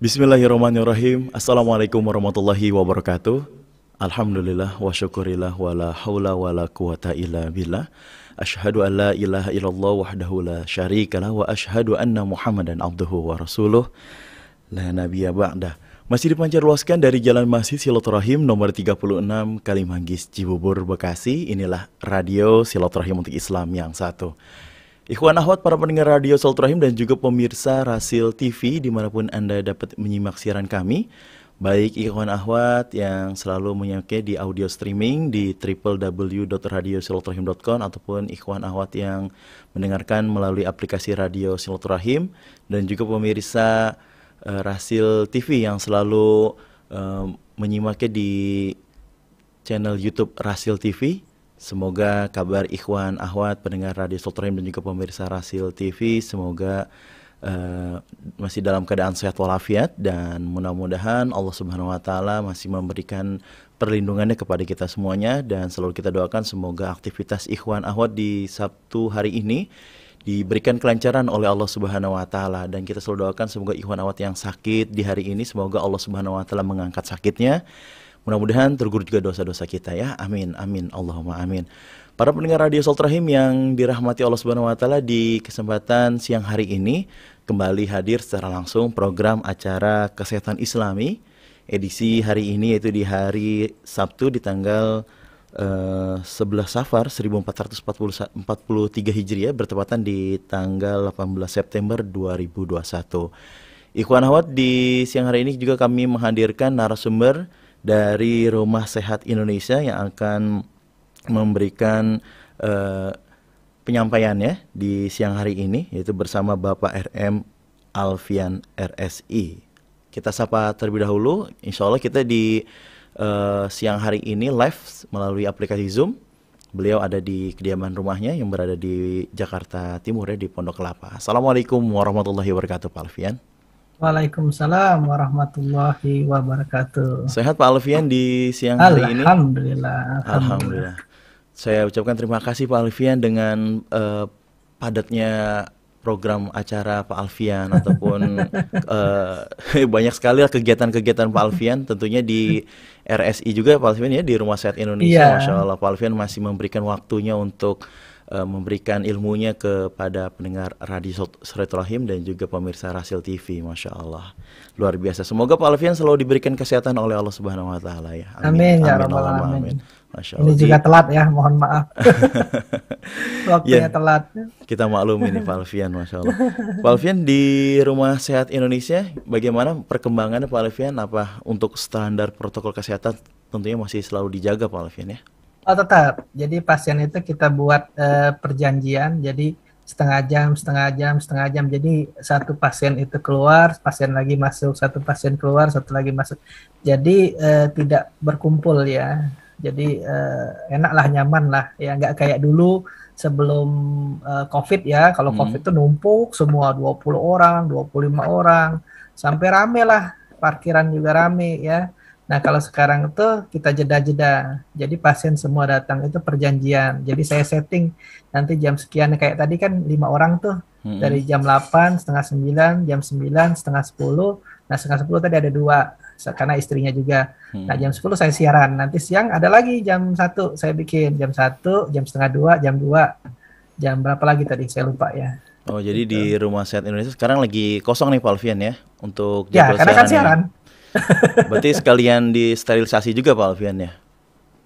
Bismillahirrahmanirrahim. Assalamualaikum warahmatullahi wabarakatuh. Alhamdulillah wa syukurillah wa la hawla wa la quwata illa billah. Ashhadu an la ilaha illallah wahdahu la syarikalah wa ashadu anna muhammadan abduhu wa rasuluh. La nabiya ba'dah. Masih dipancar luaskan dari Jalan Masih Silaturahim nomor 36 Kalimanggis Cibubur Bekasi. Inilah radio Silaturahim untuk Islam yang satu. Ikhwan Ahwat, para pendengar Radio Sultrahim dan juga pemirsa Rasil TV dimanapun Anda dapat menyimak siaran kami. Baik Ikhwan Ahwat yang selalu menyimaknya di audio streaming di www.radiosilaturahim.com ataupun Ikhwan Ahwat yang mendengarkan melalui aplikasi Radio Silaturahim dan juga pemirsa uh, Rasil TV yang selalu uh, menyimaknya di channel YouTube Rasil TV Semoga kabar Ikhwan, Ahwat, pendengar Radio Sultrim dan juga pemirsa Rasil TV semoga uh, masih dalam keadaan sehat walafiat dan mudah-mudahan Allah Subhanahu wa taala masih memberikan perlindungannya kepada kita semuanya dan selalu kita doakan semoga aktivitas Ikhwan Ahwat di Sabtu hari ini diberikan kelancaran oleh Allah Subhanahu wa taala dan kita selalu doakan semoga ikhwan awat yang sakit di hari ini semoga Allah Subhanahu wa taala mengangkat sakitnya Mudah-mudahan tergurut juga dosa-dosa kita ya. Amin, amin. Allahumma amin. Para pendengar Radio Sultrahim yang dirahmati Allah Subhanahu wa taala di kesempatan siang hari ini kembali hadir secara langsung program acara Kesehatan Islami edisi hari ini yaitu di hari Sabtu di tanggal uh, eh, 11 Safar 1443 Hijriah bertepatan di tanggal 18 September 2021. Ikhwan Hawat di siang hari ini juga kami menghadirkan narasumber dari Rumah Sehat Indonesia yang akan memberikan uh, eh, penyampaiannya di siang hari ini yaitu bersama Bapak RM Alfian RSI. Kita sapa terlebih dahulu, insya Allah kita di uh, siang hari ini live melalui aplikasi Zoom. Beliau ada di kediaman rumahnya yang berada di Jakarta Timur ya di Pondok Kelapa. Assalamualaikum warahmatullahi wabarakatuh Pak Alfian. Waalaikumsalam warahmatullahi wabarakatuh. Sehat Pak Alfian di siang hari alhamdulillah, ini. Alhamdulillah. Alhamdulillah. Saya ucapkan terima kasih Pak Alfian dengan uh, padatnya program acara Pak Alfian ataupun uh, banyak sekali kegiatan-kegiatan Pak Alfian tentunya di RSI juga Pak Alfian ya di Rumah Sehat Indonesia. Yeah. Masya Allah Pak Alfian masih memberikan waktunya untuk uh, memberikan ilmunya kepada pendengar Radio Sretrahim dan juga pemirsa Rasil TV. Masya Allah. Luar biasa. Semoga Pak Alfian selalu diberikan kesehatan oleh Allah Subhanahu Wa Taala ya. Amin. Amin ya Rabbal Alamin. Amin. Masya Allah. Ini juga telat ya, mohon maaf. Waktunya yeah. telat. Kita maklum ini Pak Alfian, Masya Allah. Pak Alfian di Rumah Sehat Indonesia, bagaimana perkembangannya Pak Alfian? Apa untuk standar protokol kesehatan tentunya masih selalu dijaga Pak Alfian ya? Oh tetap. Jadi pasien itu kita buat uh, perjanjian. Jadi setengah jam, setengah jam, setengah jam. Jadi satu pasien itu keluar, pasien lagi masuk, satu pasien keluar, satu lagi masuk. Jadi uh, tidak berkumpul ya. Jadi uh, enaklah lah, nyaman lah. Ya nggak kayak dulu sebelum uh, COVID ya. Kalau hmm. COVID itu numpuk semua 20 orang, 25 orang. Sampai rame lah. Parkiran juga rame ya Nah, kalau sekarang itu kita jeda-jeda. Jadi pasien semua datang itu perjanjian. Jadi saya setting nanti jam sekian kayak tadi kan lima orang tuh hmm. dari jam 8, setengah 9, jam 9, setengah 10. Nah, setengah 10 tadi ada dua karena istrinya juga. Hmm. Nah, jam 10 saya siaran. Nanti siang ada lagi jam satu saya bikin, jam satu jam setengah dua jam 2. Jam berapa lagi tadi saya lupa ya. Oh, jadi gitu. di Rumah Sehat Indonesia sekarang lagi kosong nih Pak Alfian ya untuk ya, jadwal Ya, karena kan siaran. Ya Berarti sekalian disterilisasi juga Pak Alfian ya?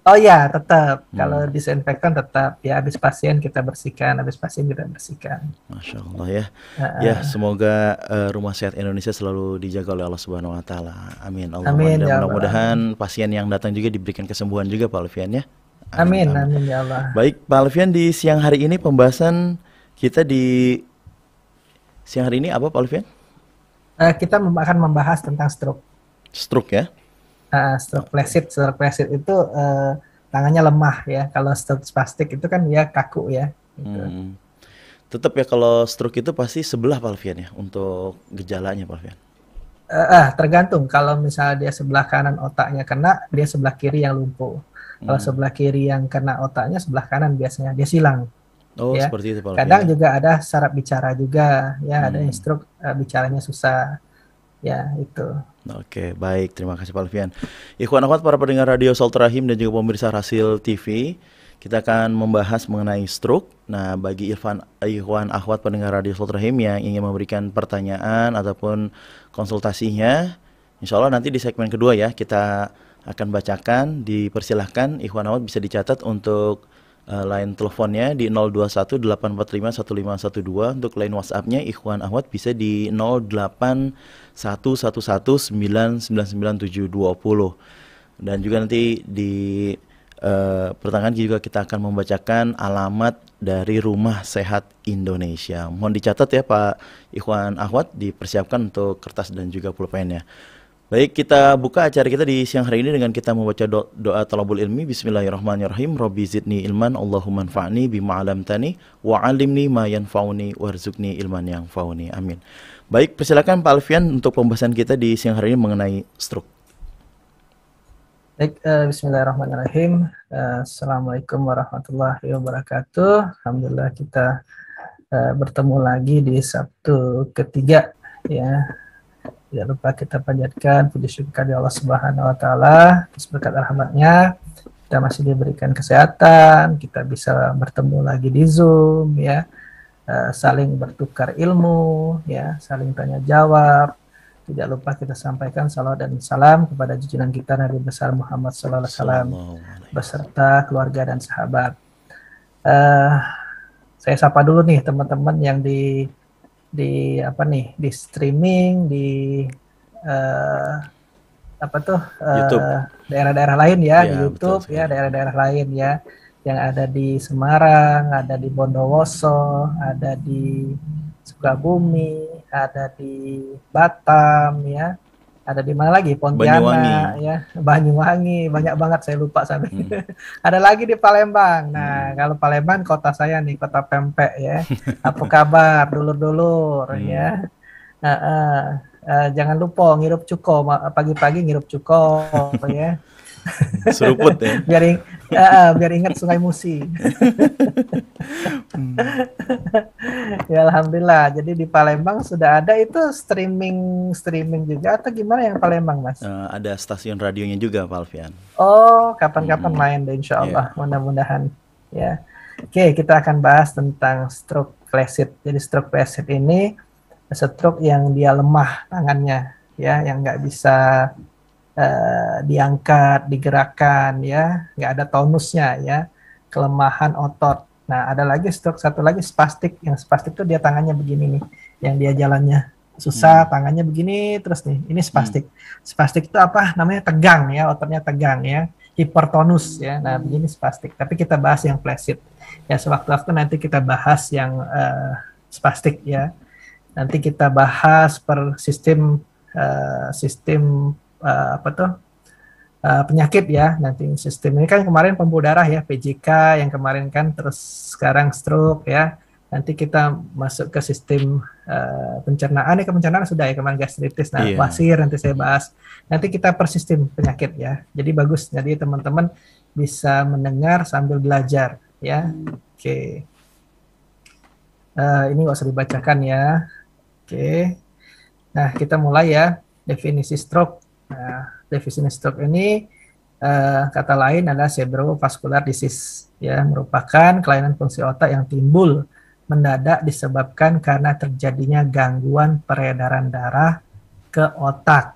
Oh ya, tetap. Hmm. Kalau disinfektan tetap ya habis pasien kita bersihkan, habis pasien kita bersihkan. Masya Allah ya. Uh, uh, ya, semoga uh, rumah sehat Indonesia selalu dijaga oleh Allah Subhanahu wa taala. Amin. Allah amin, ya mudah-mudahan pasien yang datang juga diberikan kesembuhan juga Pak Alfian ya. Amin, amin, amin, ya Allah. Baik, Pak Alfian di siang hari ini pembahasan kita di siang hari ini apa Pak Alfian? Uh, kita akan membahas tentang stroke stroke ya? Uh, stroke placid, stroke placid itu uh, tangannya lemah ya. Kalau stroke spastik itu kan ya kaku ya. Gitu. Hmm. Tetap ya kalau stroke itu pasti sebelah Pak Alfian ya untuk gejalanya Pak Alfian. Uh, eh, eh, tergantung kalau misalnya dia sebelah kanan otaknya kena, dia sebelah kiri yang lumpuh. Hmm. Kalau sebelah kiri yang kena otaknya, sebelah kanan biasanya dia silang. Oh, ya. seperti itu Pak. Kadang ya? juga ada syarat bicara juga, ya hmm. ada yang stroke uh, bicaranya susah ya itu. Oke, baik. Terima kasih Pak Alfian. Ikhwan akhwat para pendengar radio Rahim dan juga pemirsa Rasil TV, kita akan membahas mengenai stroke. Nah, bagi Irfan Ikhwan akhwat pendengar radio Rahim yang ingin memberikan pertanyaan ataupun konsultasinya, insya Allah nanti di segmen kedua ya kita akan bacakan. Dipersilahkan Ikhwan Ahmad bisa dicatat untuk uh, line teleponnya di 021 845 1512 untuk line WhatsAppnya Ikhwan Ahwat bisa di 08 111999720 dan juga nanti di Uh, pertengahan juga kita akan membacakan alamat dari Rumah Sehat Indonesia. Mohon dicatat ya Pak Ikhwan Ahwat dipersiapkan untuk kertas dan juga pulpennya. Baik, kita buka acara kita di siang hari ini dengan kita membaca do doa talabul ilmi. Bismillahirrahmanirrahim. Rabbi zidni ilman, Allahumma anfa'ni bima tani wa alimni ma yanfa'uni warzukni ilman yang fauni. Amin. Baik, persilakan Pak Alfian untuk pembahasan kita di siang hari ini mengenai stroke. Baik, uh, bismillahirrahmanirrahim. Uh, Assalamualaikum warahmatullahi wabarakatuh. Alhamdulillah kita uh, bertemu lagi di Sabtu ketiga ya. Jangan lupa kita panjatkan puji syukur ya Allah Subhanahu wa taala atas berkat rahmatnya kita masih diberikan kesehatan, kita bisa bertemu lagi di Zoom ya Eh, saling bertukar ilmu, ya, saling tanya jawab. Tidak lupa kita sampaikan salam dan salam kepada junjungan kita Nabi besar Muhammad Sallallahu Alaihi Wasallam beserta keluarga dan sahabat. Uh, saya sapa dulu nih teman-teman yang di di apa nih di streaming di uh, apa tuh daerah daerah-daerah lain ya, ya di YouTube betul, ya daerah-daerah lain ya yang ada di Semarang, ada di Bondowoso, ada di Sukabumi, ada di Batam ya, ada di mana lagi Pontianak Banyuwangi. ya, Banyuwangi, banyak banget saya lupa sampai. Hmm. ada lagi di Palembang. Nah, hmm. kalau Palembang kota saya nih, kota pempek ya. Apa kabar dulur-dulur hmm. ya. Uh, uh, uh, jangan lupa ngirup cuko pagi-pagi ngirup cuko ya. Seruput ya. biar in, uh, biar ingat Sungai Musi. hmm. ya alhamdulillah. Jadi di Palembang sudah ada itu streaming streaming juga atau gimana yang Palembang, Mas? Uh, ada stasiun radionya juga, Pak Alfian. Oh, kapan-kapan hmm. main deh insya Allah, yeah. mudah-mudahan. Ya. Oke, kita akan bahas tentang stroke placid. Jadi stroke placid ini stroke yang dia lemah tangannya ya, yang nggak bisa uh, diangkat, digerakkan ya, nggak ada tonusnya ya, kelemahan otot. Nah, ada lagi stroke satu lagi spastik. Yang spastik itu dia tangannya begini nih, yang dia jalannya susah, hmm. tangannya begini terus nih. Ini spastik. Hmm. Spastik itu apa? Namanya tegang ya, ototnya tegang ya hipertonus ya. Nah, begini spastik. Tapi kita bahas yang flacid. Ya, sewaktu-waktu nanti kita bahas yang uh, spastik ya. Nanti kita bahas per sistem uh, sistem uh, apa tuh uh, penyakit ya nanti sistem ini kan kemarin pembuluh darah ya PJK yang kemarin kan terus sekarang stroke ya nanti kita masuk ke sistem uh, pencernaan ya ke pencernaan sudah ya kemarin gastritis nah yeah. wasir nanti saya bahas nanti kita per sistem penyakit ya jadi bagus jadi teman-teman bisa mendengar sambil belajar ya oke okay. uh, ini nggak usah dibacakan ya oke okay. nah kita mulai ya definisi stroke Nah, stroke ini uh, kata lain adalah cerebrovascular disease ya merupakan kelainan fungsi otak yang timbul mendadak disebabkan karena terjadinya gangguan peredaran darah ke otak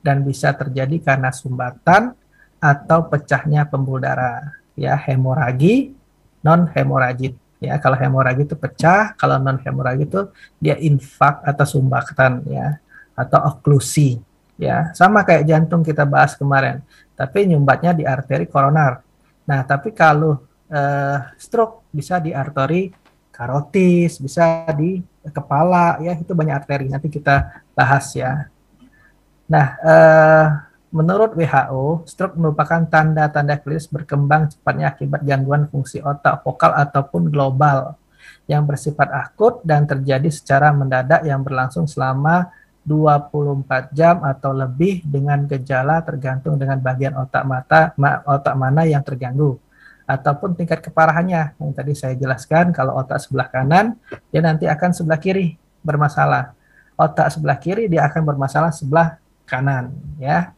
dan bisa terjadi karena sumbatan atau pecahnya pembuluh darah ya hemoragi non hemoragik ya kalau hemoragi itu pecah kalau non hemoragi itu dia infak atau sumbatan ya atau oklusi ya sama kayak jantung kita bahas kemarin tapi nyumbatnya di arteri koroner nah tapi kalau uh, stroke bisa di arteri karotis bisa di kepala ya itu banyak arteri nanti kita bahas ya nah uh, menurut WHO stroke merupakan tanda-tanda klinis berkembang cepatnya akibat gangguan fungsi otak vokal ataupun global yang bersifat akut dan terjadi secara mendadak yang berlangsung selama 24 jam atau lebih dengan gejala tergantung dengan bagian otak mata ma, otak mana yang terganggu ataupun tingkat keparahannya yang tadi saya jelaskan kalau otak sebelah kanan dia nanti akan sebelah kiri bermasalah otak sebelah kiri dia akan bermasalah sebelah kanan ya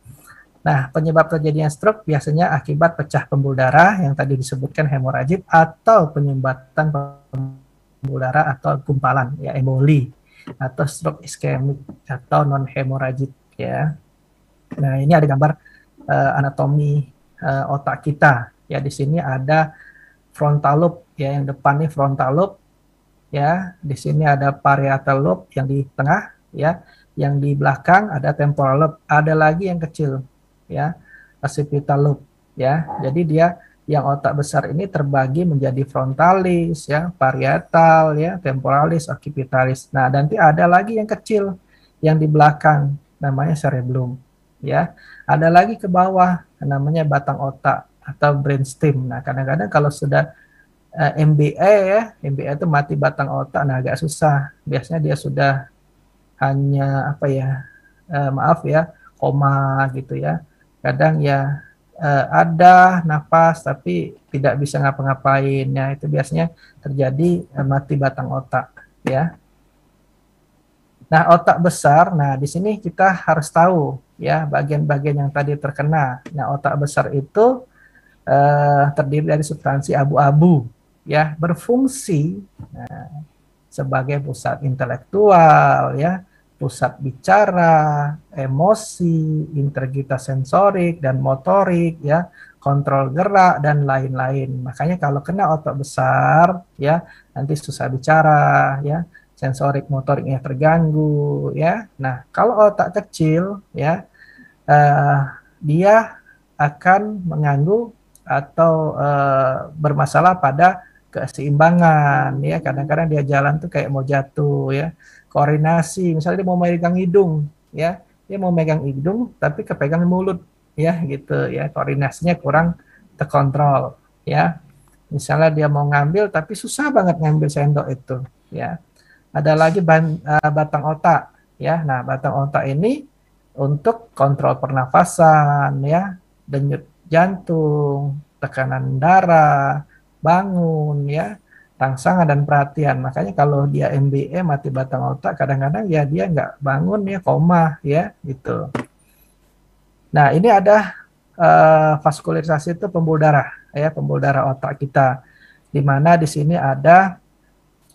Nah, penyebab terjadinya stroke biasanya akibat pecah pembuluh darah yang tadi disebutkan hemorajit atau penyumbatan pembuluh darah atau gumpalan ya emboli atau stroke iskemik atau non hemoragik ya. Nah, ini ada gambar uh, anatomi uh, otak kita. Ya, di sini ada frontal lobe ya yang depan nih frontal lobe ya. Di sini ada parietal lobe yang di tengah ya, yang di belakang ada temporal lobe, ada lagi yang kecil ya, occipital lobe ya. Jadi dia yang otak besar ini terbagi menjadi frontalis, ya, parietal, ya, temporalis, occipitalis. Nah, nanti ada lagi yang kecil yang di belakang namanya cerebellum, ya. Ada lagi ke bawah namanya batang otak atau brainstem. Nah, kadang-kadang kalau sudah uh, eh, MBA ya, MBA itu mati batang otak, nah agak susah. Biasanya dia sudah hanya apa ya, uh, maaf ya, koma gitu ya. Kadang ya uh, eh, ada nafas tapi tidak bisa ngapa-ngapain ya itu biasanya terjadi uh, mati batang otak ya nah otak besar nah di sini kita harus tahu ya bagian-bagian yang tadi terkena nah otak besar itu uh, terdiri dari substansi abu-abu ya berfungsi nah, sebagai pusat intelektual ya pusat bicara, emosi, integritas sensorik dan motorik ya, kontrol gerak dan lain-lain. Makanya kalau kena otak besar ya, nanti susah bicara ya, sensorik motoriknya terganggu ya. Nah, kalau otak kecil ya eh dia akan mengganggu atau eh, bermasalah pada keseimbangan ya. Kadang-kadang dia jalan tuh kayak mau jatuh ya koordinasi misalnya dia mau megang hidung ya dia mau megang hidung tapi kepegang mulut ya gitu ya koordinasinya kurang terkontrol ya misalnya dia mau ngambil tapi susah banget ngambil sendok itu ya ada lagi ban, uh, batang otak ya nah batang otak ini untuk kontrol pernafasan ya denyut jantung tekanan darah bangun ya rangsangan dan perhatian. Makanya kalau dia MBE mati batang otak, kadang-kadang ya dia nggak bangun ya koma ya gitu. Nah ini ada uh, eh, vaskularisasi itu pembuluh darah ya pembuluh darah otak kita, di mana di sini ada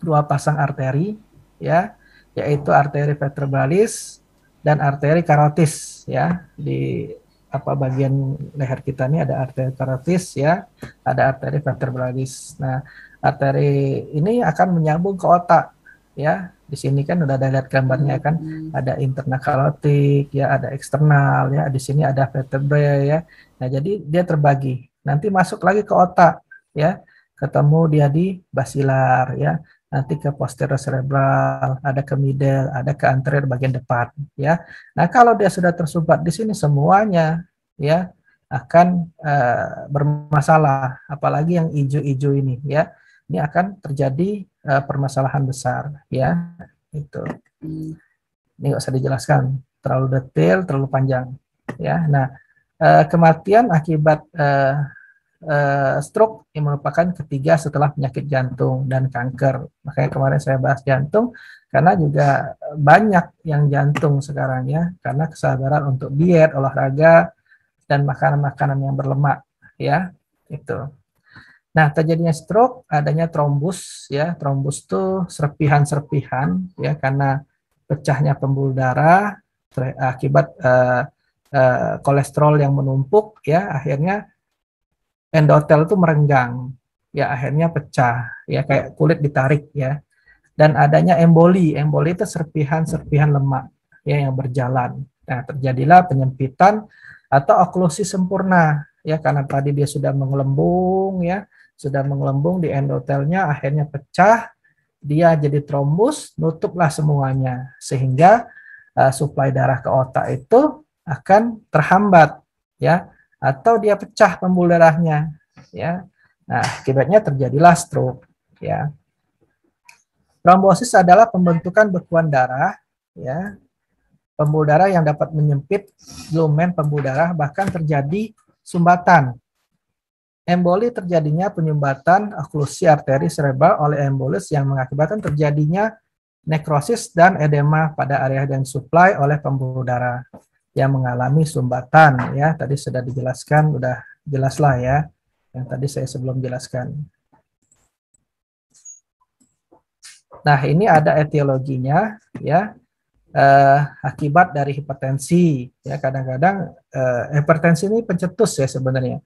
dua pasang arteri ya yaitu arteri vertebralis dan arteri karotis ya di apa bagian leher kita ini ada arteri karotis ya, ada arteri vertebralis. Nah, arteri ini akan menyambung ke otak ya di sini kan udah ada lihat gambarnya kan hmm. ada internal karotik ya ada eksternal ya di sini ada vertebrae ya nah jadi dia terbagi nanti masuk lagi ke otak ya ketemu dia di basilar ya nanti ke posterior cerebral ada ke middle ada ke anterior bagian depan ya nah kalau dia sudah tersumbat di sini semuanya ya akan uh, bermasalah apalagi yang hijau-hijau ini ya ini akan terjadi uh, permasalahan besar ya itu ini nggak usah dijelaskan terlalu detail terlalu panjang ya nah uh, kematian akibat uh, uh, stroke yang merupakan ketiga setelah penyakit jantung dan kanker makanya kemarin saya bahas jantung karena juga banyak yang jantung sekarang ya karena kesadaran untuk diet olahraga dan makanan-makanan yang berlemak ya itu Nah, terjadinya stroke adanya trombus ya. Trombus itu serpihan-serpihan ya karena pecahnya pembuluh darah akibat uh, uh, kolesterol yang menumpuk ya akhirnya endotel itu merenggang ya akhirnya pecah ya kayak kulit ditarik ya. Dan adanya emboli. Emboli itu serpihan-serpihan lemak ya yang berjalan. Nah, terjadilah penyempitan atau oklusi sempurna ya karena tadi dia sudah mengelembung ya sudah mengelembung di endotelnya akhirnya pecah, dia jadi trombus, nutuplah semuanya sehingga uh, suplai darah ke otak itu akan terhambat ya atau dia pecah pembuluh darahnya ya. Nah, akibatnya terjadilah stroke ya. Trombosis adalah pembentukan bekuan darah ya. Pembuluh darah yang dapat menyempit lumen pembuluh darah bahkan terjadi sumbatan Emboli terjadinya penyumbatan oklusi arteri serebral oleh embolus yang mengakibatkan terjadinya nekrosis dan edema pada area dan suplai oleh pembuluh darah yang mengalami sumbatan ya tadi sudah dijelaskan sudah jelas lah ya yang tadi saya sebelum jelaskan. Nah ini ada etiologinya ya eh, akibat dari hipertensi ya kadang-kadang eh, hipertensi ini pencetus ya sebenarnya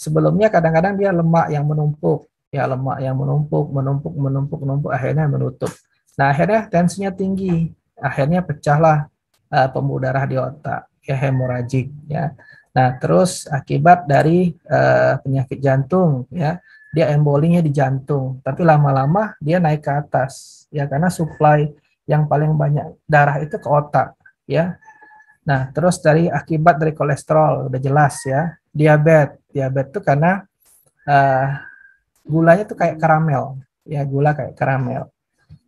Sebelumnya kadang-kadang dia lemak yang menumpuk, ya lemak yang menumpuk, menumpuk, menumpuk, menumpuk, akhirnya menutup. Nah akhirnya tensinya tinggi, akhirnya pecahlah uh, pembuluh darah di otak, ya hemoragik, ya. Nah terus akibat dari uh, penyakit jantung, ya dia embolinya di jantung, tapi lama-lama dia naik ke atas, ya karena suplai yang paling banyak darah itu ke otak, ya Nah, terus dari akibat dari kolesterol udah jelas ya. Diabetes, diabetes tuh karena uh, gulanya tuh kayak karamel, ya gula kayak karamel.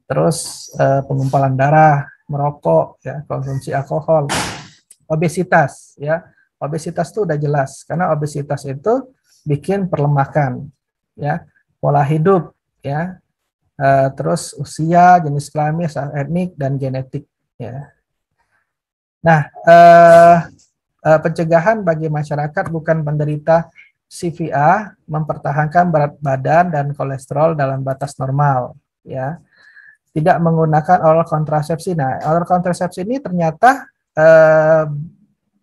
Terus uh, pengumpalan darah, merokok, ya konsumsi alkohol, obesitas, ya obesitas tuh udah jelas karena obesitas itu bikin perlemakan, ya pola hidup, ya uh, terus usia, jenis kelamin, etnik dan genetik, ya Nah, eh, eh, pencegahan bagi masyarakat bukan penderita CVA mempertahankan berat badan dan kolesterol dalam batas normal, ya. Tidak menggunakan oral kontrasepsi. Nah, oral kontrasepsi ini ternyata eh,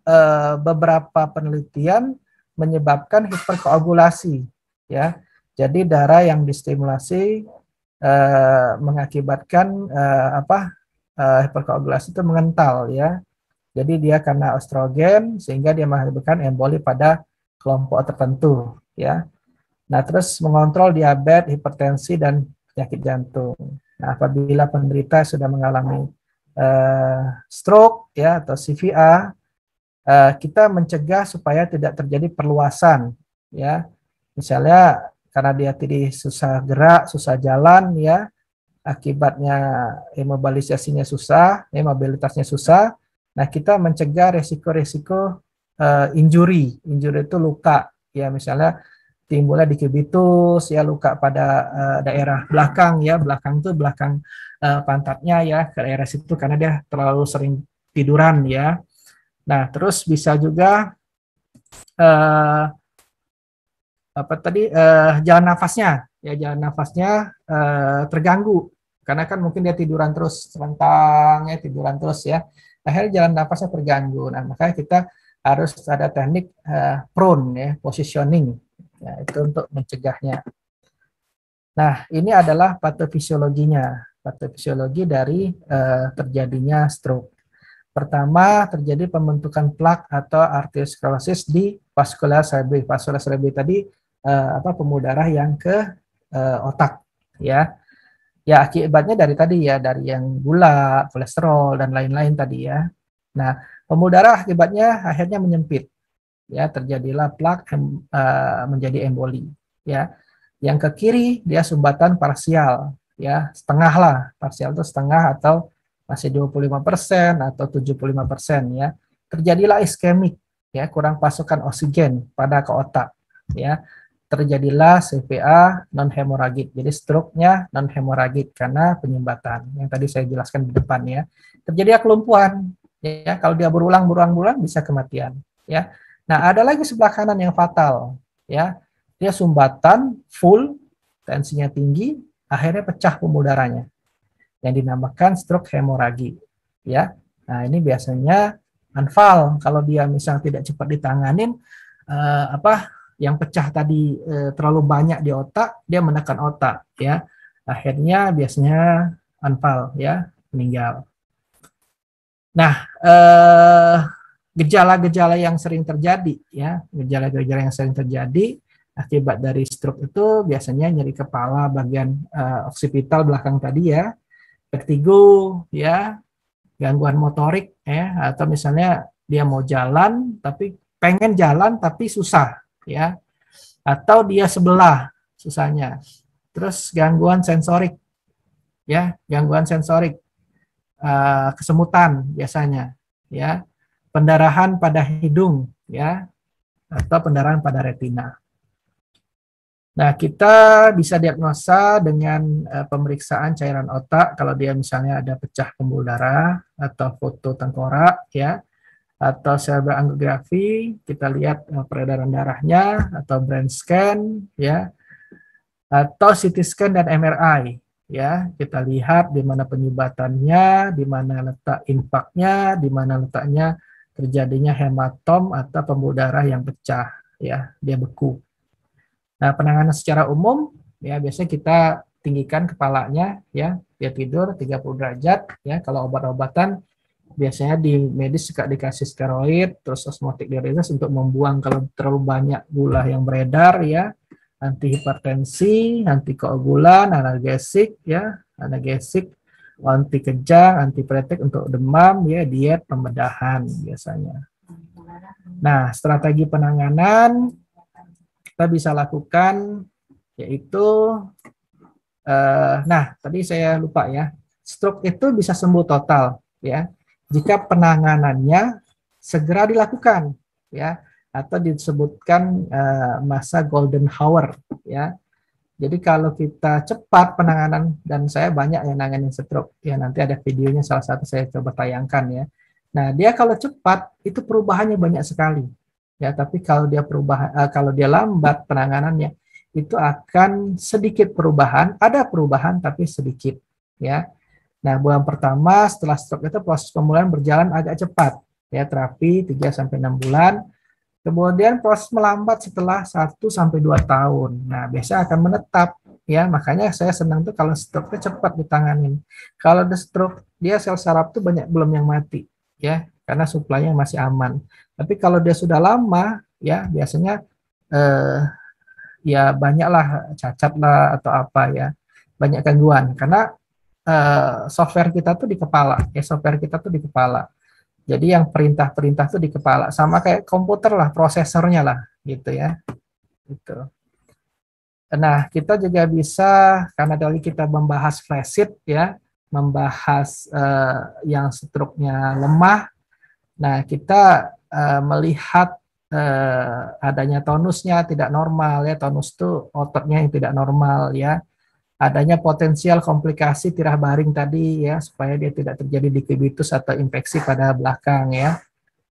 eh, beberapa penelitian menyebabkan hiperkoagulasi, ya. Jadi darah yang distimulasi eh, mengakibatkan eh, apa eh, hiperkoagulasi itu mengental, ya. Jadi dia karena estrogen sehingga dia menghasilkan emboli pada kelompok tertentu ya. Nah, terus mengontrol diabetes, hipertensi dan penyakit jantung. Nah, apabila penderita sudah mengalami uh, stroke ya atau CVA, uh, eh, kita mencegah supaya tidak terjadi perluasan ya. Misalnya karena dia tadi susah gerak, susah jalan ya, akibatnya hemobalisasinya susah, mobilitasnya susah, Nah, kita mencegah resiko-resiko uh, injury. Injury itu luka, ya misalnya timbulnya dikubitus, ya luka pada uh, daerah belakang, ya belakang itu belakang uh, pantatnya, ya ke daerah situ karena dia terlalu sering tiduran, ya. Nah, terus bisa juga uh, apa tadi uh, jalan nafasnya, ya jalan nafasnya uh, terganggu karena kan mungkin dia tiduran terus sementang ya tiduran terus ya akhirnya jalan nafasnya terganggu. Nah, makanya kita harus ada teknik uh, prone ya, positioning ya, itu untuk mencegahnya. Nah, ini adalah patofisiologinya, patofisiologi dari uh, terjadinya stroke. Pertama, terjadi pembentukan plak atau arteriosklerosis di vascular cerebri. Vascular cerebri tadi uh, apa pembuluh darah yang ke uh, otak ya ya akibatnya dari tadi ya dari yang gula, kolesterol dan lain-lain tadi ya. Nah, pembuluh darah akibatnya akhirnya menyempit. Ya, terjadilah plak em, uh, menjadi emboli ya. Yang ke kiri dia sumbatan parsial ya, setengah lah. Parsial itu setengah atau masih 25% atau 75% ya. Terjadilah iskemik ya, kurang pasokan oksigen pada ke otak ya terjadilah CVA non hemoragik. Jadi stroke-nya non hemoragik karena penyumbatan yang tadi saya jelaskan di depan ya. Terjadi kelumpuhan ya kalau dia berulang berulang berulang bisa kematian ya. Nah, ada lagi sebelah kanan yang fatal ya. Dia sumbatan full tensinya tinggi akhirnya pecah pembuluh darahnya yang dinamakan stroke hemoragi ya. Nah, ini biasanya anfal kalau dia misalnya tidak cepat ditanganin eh, apa yang pecah tadi e, terlalu banyak di otak, dia menekan otak ya. Akhirnya biasanya anfal ya, meninggal. Nah, eh, gejala-gejala yang sering terjadi ya, gejala-gejala yang sering terjadi akibat dari stroke itu biasanya nyeri kepala bagian occipital eh, oksipital belakang tadi ya, vertigo ya, gangguan motorik ya atau misalnya dia mau jalan tapi pengen jalan tapi susah ya atau dia sebelah susahnya terus gangguan sensorik ya gangguan sensorik uh, kesemutan biasanya ya pendarahan pada hidung ya atau pendarahan pada retina Nah, kita bisa diagnosa dengan uh, pemeriksaan cairan otak kalau dia misalnya ada pecah pembuluh darah atau foto tengkorak ya atau selebel angiografi, kita lihat eh, peredaran darahnya atau brain scan ya atau CT scan dan MRI ya kita lihat di mana penyumbatannya di mana letak impaknya, di mana letaknya terjadinya hematom atau pembuluh darah yang pecah ya dia beku. Nah penanganan secara umum ya biasanya kita tinggikan kepalanya ya dia tidur 30 derajat ya kalau obat-obatan biasanya di medis suka dikasih steroid terus osmotik diuresis untuk membuang kalau terlalu banyak gula yang beredar ya anti koagulan analgesik ya, analgesik, anti kejang, anti pretek untuk demam ya, diet pembedahan biasanya. Nah, strategi penanganan kita bisa lakukan yaitu eh, nah, tadi saya lupa ya. Stroke itu bisa sembuh total ya jika penanganannya segera dilakukan ya atau disebutkan uh, masa golden hour ya. Jadi kalau kita cepat penanganan dan saya banyak yang nanganin stroke ya nanti ada videonya salah satu saya coba tayangkan ya. Nah, dia kalau cepat itu perubahannya banyak sekali. Ya, tapi kalau dia perubahan uh, kalau dia lambat penanganannya itu akan sedikit perubahan, ada perubahan tapi sedikit ya. Nah, bulan pertama setelah stroke itu proses pemulihan berjalan agak cepat, ya terapi 3 sampai 6 bulan. Kemudian proses melambat setelah 1 sampai 2 tahun. Nah, biasanya akan menetap ya, makanya saya senang tuh kalau stroke-nya cepat ditangani. Kalau ada stroke, dia sel saraf tuh banyak belum yang mati, ya, karena suplainya masih aman. Tapi kalau dia sudah lama, ya biasanya eh ya banyaklah cacat lah atau apa ya banyak gangguan karena Eh, software kita tuh di kepala, ya software kita tuh di kepala. Jadi yang perintah-perintah tuh di kepala, sama kayak komputer lah, prosesornya lah, gitu ya. Gitu. Nah, kita juga bisa karena tadi kita membahas flashit ya, membahas uh, yang struknya lemah. Nah, kita uh, melihat uh, adanya tonusnya tidak normal ya tonus tuh ototnya yang tidak normal ya adanya potensial komplikasi tirah baring tadi ya supaya dia tidak terjadi dikubitus atau infeksi pada belakang ya.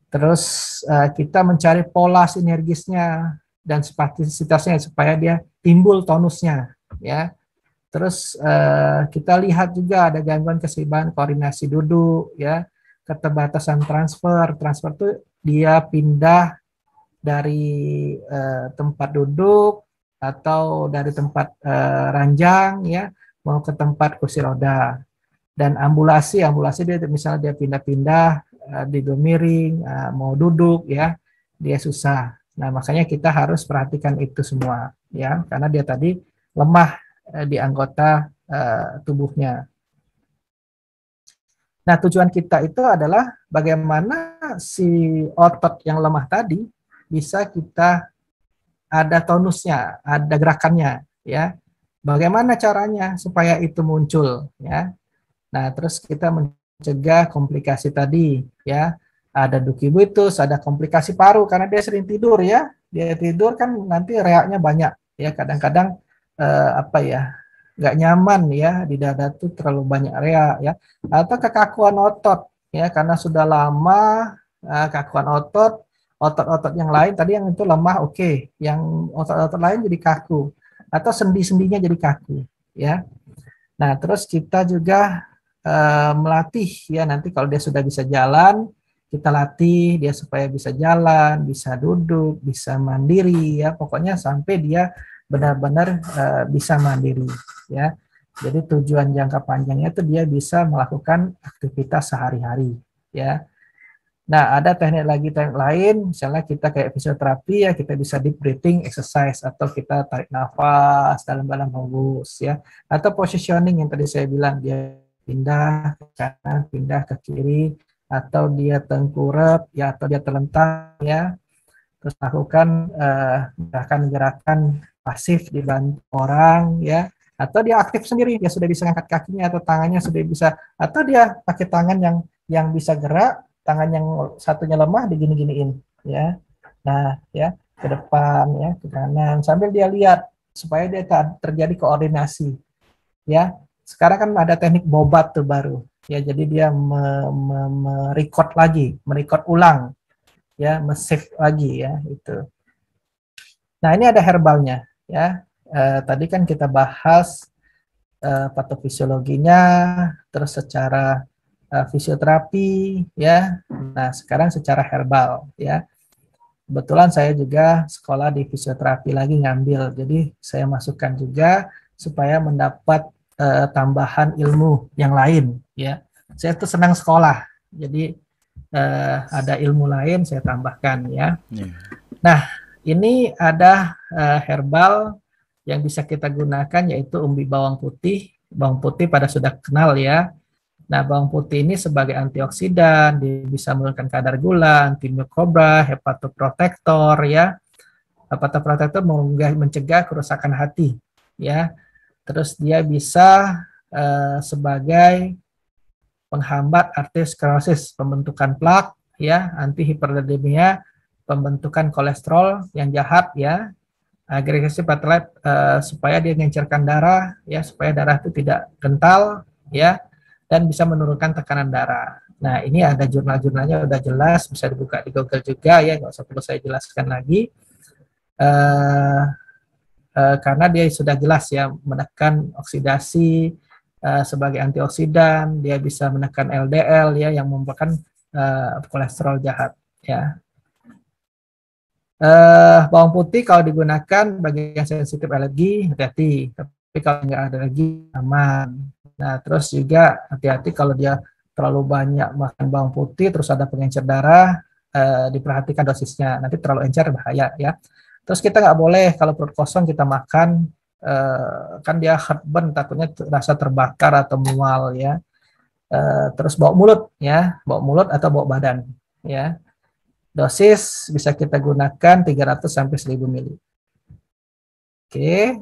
Terus uh, kita mencari pola sinergisnya dan spastisitasnya supaya dia timbul tonusnya ya. Terus uh, kita lihat juga ada gangguan keseimbangan koordinasi duduk ya, keterbatasan transfer. Transfer tuh dia pindah dari uh, tempat duduk atau dari tempat uh, ranjang ya mau ke tempat kursi roda dan ambulasi ambulasi dia misalnya dia pindah-pindah uh, di miring uh, mau duduk ya dia susah nah makanya kita harus perhatikan itu semua ya karena dia tadi lemah uh, di anggota uh, tubuhnya nah tujuan kita itu adalah bagaimana si otot yang lemah tadi bisa kita ada tonusnya, ada gerakannya, ya. Bagaimana caranya supaya itu muncul, ya? Nah, terus kita mencegah komplikasi tadi, ya. Ada dukibutus, ada komplikasi paru karena dia sering tidur, ya. Dia tidur kan nanti reaknya banyak, ya. Kadang-kadang eh, apa ya? nggak nyaman ya di dada tuh terlalu banyak reak, ya atau kekakuan otot ya karena sudah lama eh, kekakuan otot otot-otot yang lain tadi yang itu lemah oke okay. yang otot-otot lain jadi kaku atau sendi-sendinya jadi kaku ya nah terus kita juga uh, melatih ya nanti kalau dia sudah bisa jalan kita latih dia supaya bisa jalan bisa duduk bisa mandiri ya pokoknya sampai dia benar-benar uh, bisa mandiri ya jadi tujuan jangka panjangnya itu dia bisa melakukan aktivitas sehari-hari ya Nah, ada teknik lagi teknik lain, misalnya kita kayak fisioterapi ya, kita bisa deep breathing exercise atau kita tarik nafas dalam-dalam hembus ya, atau positioning yang tadi saya bilang dia pindah ke kanan, pindah ke kiri, atau dia tengkurap ya, atau dia terlentang ya, terus lakukan gerakan-gerakan eh, pasif dibantu orang ya, atau dia aktif sendiri, dia sudah bisa ngangkat kakinya atau tangannya sudah bisa, atau dia pakai tangan yang yang bisa gerak tangan yang satunya lemah digini-giniin ya nah ya ke depan ya ke kanan sambil dia lihat supaya dia terjadi koordinasi ya sekarang kan ada teknik bobat tuh baru ya jadi dia merecord me, me lagi merecord ulang ya mesif lagi ya itu nah ini ada herbalnya ya eh, tadi kan kita bahas eh, patofisiologinya terus secara Eh, fisioterapi ya. Nah, sekarang secara herbal ya. Kebetulan saya juga sekolah di fisioterapi lagi ngambil. Jadi saya masukkan juga supaya mendapat uh, tambahan ilmu yang lain ya. Saya tuh senang sekolah. Jadi uh, ada ilmu lain saya tambahkan ya. Yeah. Nah, ini ada uh, herbal yang bisa kita gunakan yaitu umbi bawang putih. Bawang putih pada sudah kenal ya Nah, bawang putih ini sebagai antioksidan, dia bisa menurunkan kadar gula, anti mikroba, hepatoprotektor ya. Hepatoprotektor mencegah kerusakan hati ya. Terus dia bisa eh, sebagai penghambat arteriosklerosis, pembentukan plak ya, anti hiperlipidemia, pembentukan kolesterol yang jahat ya, agregasi platelet eh, supaya dia mengencerkan darah ya, supaya darah itu tidak kental ya dan bisa menurunkan tekanan darah. Nah, ini ada jurnal-jurnalnya udah jelas, bisa dibuka di Google juga ya, nggak usah perlu saya jelaskan lagi. Uh, uh, karena dia sudah jelas ya, menekan oksidasi uh, sebagai antioksidan, dia bisa menekan LDL ya, yang merupakan uh, kolesterol jahat ya. Uh, bawang putih kalau digunakan bagi yang sensitif alergi, hati-hati. Tapi kalau nggak ada lagi, aman. Nah, terus juga hati-hati kalau dia terlalu banyak makan bawang putih, terus ada pengencer darah, eh, diperhatikan dosisnya. Nanti terlalu encer bahaya ya. Terus kita nggak boleh kalau perut kosong kita makan, eh, kan dia heartburn, takutnya rasa terbakar atau mual ya. Eh, terus bawa mulut ya, bawa mulut atau bawa badan ya. Dosis bisa kita gunakan 300 sampai 1000 mili. Oke.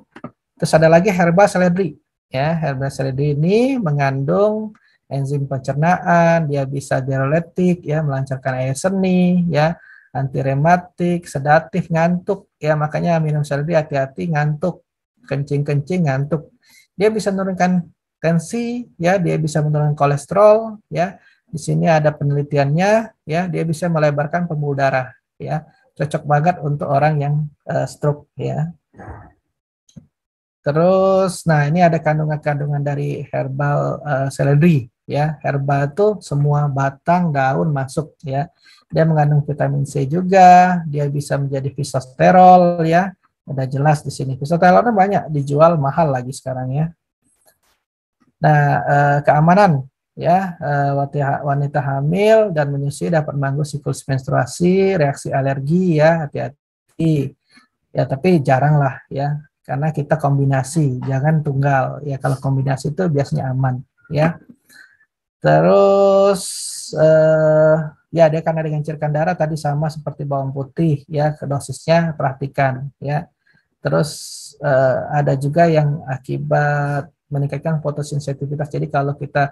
Terus ada lagi herba seledri Ya, herbal seledri ini mengandung enzim pencernaan, dia bisa diuretik ya, melancarkan air seni ya, antirematik, sedatif, ngantuk ya, makanya minum seledri hati-hati ngantuk, kencing-kencing ngantuk. Dia bisa menurunkan tensi ya, dia bisa menurunkan kolesterol ya. Di sini ada penelitiannya ya, dia bisa melebarkan pembuluh darah ya. Cocok banget untuk orang yang uh, stroke ya. Terus, nah ini ada kandungan-kandungan dari herbal uh, seledri, ya. Herbal itu semua batang daun masuk ya. Dia mengandung vitamin C juga, dia bisa menjadi fisosterol ya. Ada jelas di sini fisosterolnya banyak dijual mahal lagi sekarang ya. Nah, uh, keamanan ya uh, wanita hamil dan menyusui dapat mengganggu siklus menstruasi, reaksi alergi ya, hati-hati ya tapi jarang lah ya karena kita kombinasi, jangan tunggal. Ya kalau kombinasi itu biasanya aman, ya. Terus eh, ya dia karena dengan cairkan darah tadi sama seperti bawang putih, ya dosisnya perhatikan, ya. Terus eh, ada juga yang akibat meningkatkan fotosensitivitas. Jadi kalau kita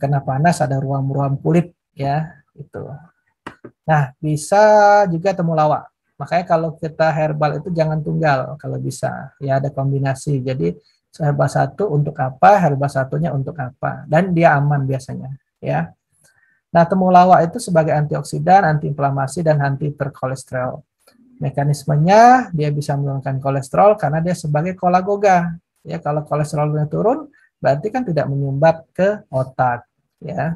kena panas ada ruam-ruam kulit, ya itu. Nah bisa juga temulawak Makanya kalau kita herbal itu jangan tunggal kalau bisa. Ya ada kombinasi. Jadi herbal satu untuk apa, herbal satunya untuk apa. Dan dia aman biasanya. Ya. Nah, temulawak itu sebagai antioksidan, antiinflamasi, dan anti terkolesterol. Mekanismenya dia bisa menurunkan kolesterol karena dia sebagai kolagoga. Ya, kalau kolesterolnya turun, berarti kan tidak menyumbat ke otak. Ya.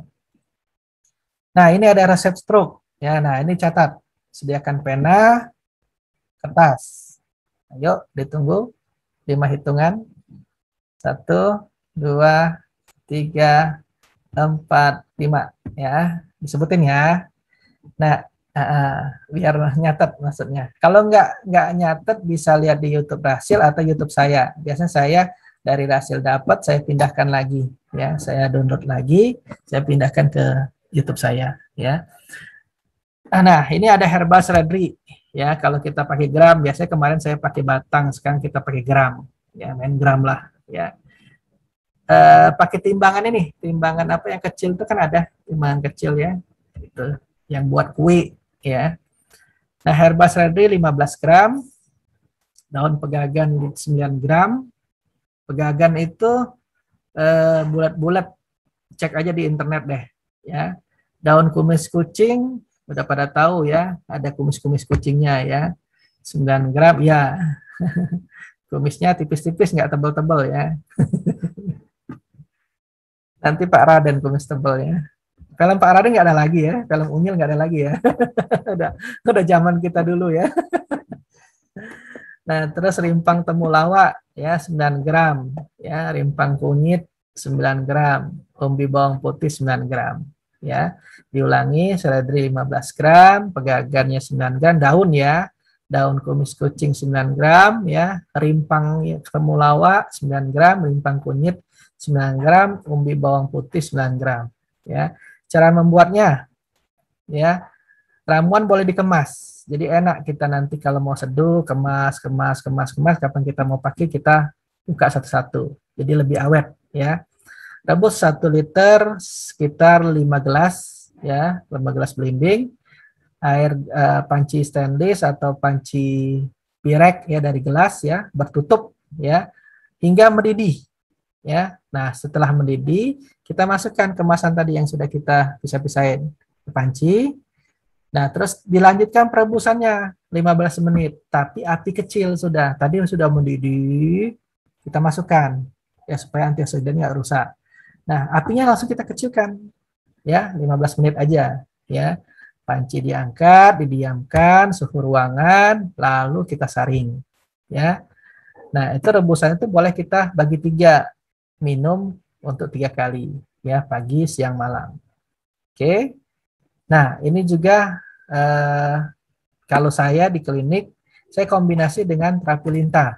Nah, ini ada resep stroke. Ya, nah ini catat. Sediakan pena, kertas. Ayo ditunggu lima hitungan. satu dua tiga empat lima ya. Disebutin ya. Nah, uh, biar nyatet maksudnya. Kalau nggak nggak nyatet bisa lihat di YouTube Rasil atau YouTube saya. Biasanya saya dari hasil dapat saya pindahkan lagi ya. Saya download lagi, saya pindahkan ke YouTube saya ya. Ah, nah, ini ada Herbal Seledri Ya, kalau kita pakai gram, biasanya kemarin saya pakai batang, sekarang kita pakai gram. Ya, main gram lah. Ya. uh, pakai timbangan ini, timbangan apa yang kecil itu kan ada timbangan kecil ya, itu yang buat kue ya. Nah, herba seledri 15 gram, daun pegagan 9 gram. Pegagan itu eh, bulat-bulat, uh, cek aja di internet deh. Ya, daun kumis kucing udah pada tahu ya, ada kumis-kumis kucingnya ya. 9 gram ya. Kumisnya tipis-tipis nggak tebel-tebel ya. Nanti Pak Raden kumis tebel ya. Film Pak Raden nggak ada lagi ya, film Unyil nggak ada lagi ya. udah udah zaman kita dulu ya. nah, terus rimpang temulawak ya 9 gram ya, rimpang kunyit 9 gram, umbi bawang putih 9 gram ya. Diulangi, seledri 15 gram, pegagannya 9 gram, daun ya. Daun kumis kucing 9 gram ya, rimpang kemulawa 9 gram, rimpang kunyit 9 gram, umbi bawang putih 9 gram ya. Cara membuatnya ya. Ramuan boleh dikemas. Jadi enak kita nanti kalau mau seduh, kemas, kemas, kemas, kemas kapan kita mau pakai kita buka satu-satu. Jadi lebih awet ya. Rebus 1 liter sekitar 5 gelas ya, 5 gelas belimbing. Air uh, panci stainless atau panci pirek ya dari gelas ya, bertutup ya hingga mendidih ya. Nah, setelah mendidih, kita masukkan kemasan tadi yang sudah kita pisah-pisahin ke panci. Nah, terus dilanjutkan perebusannya 15 menit, tapi api kecil sudah. Tadi sudah mendidih, kita masukkan ya supaya antioksidan nggak rusak. Nah, apinya langsung kita kecilkan. Ya, 15 menit aja, ya. Panci diangkat, didiamkan suhu ruangan, lalu kita saring, ya. Nah, itu rebusan itu boleh kita bagi tiga minum untuk tiga kali, ya, pagi, siang, malam. Oke. Nah, ini juga eh, kalau saya di klinik, saya kombinasi dengan terapi lintah.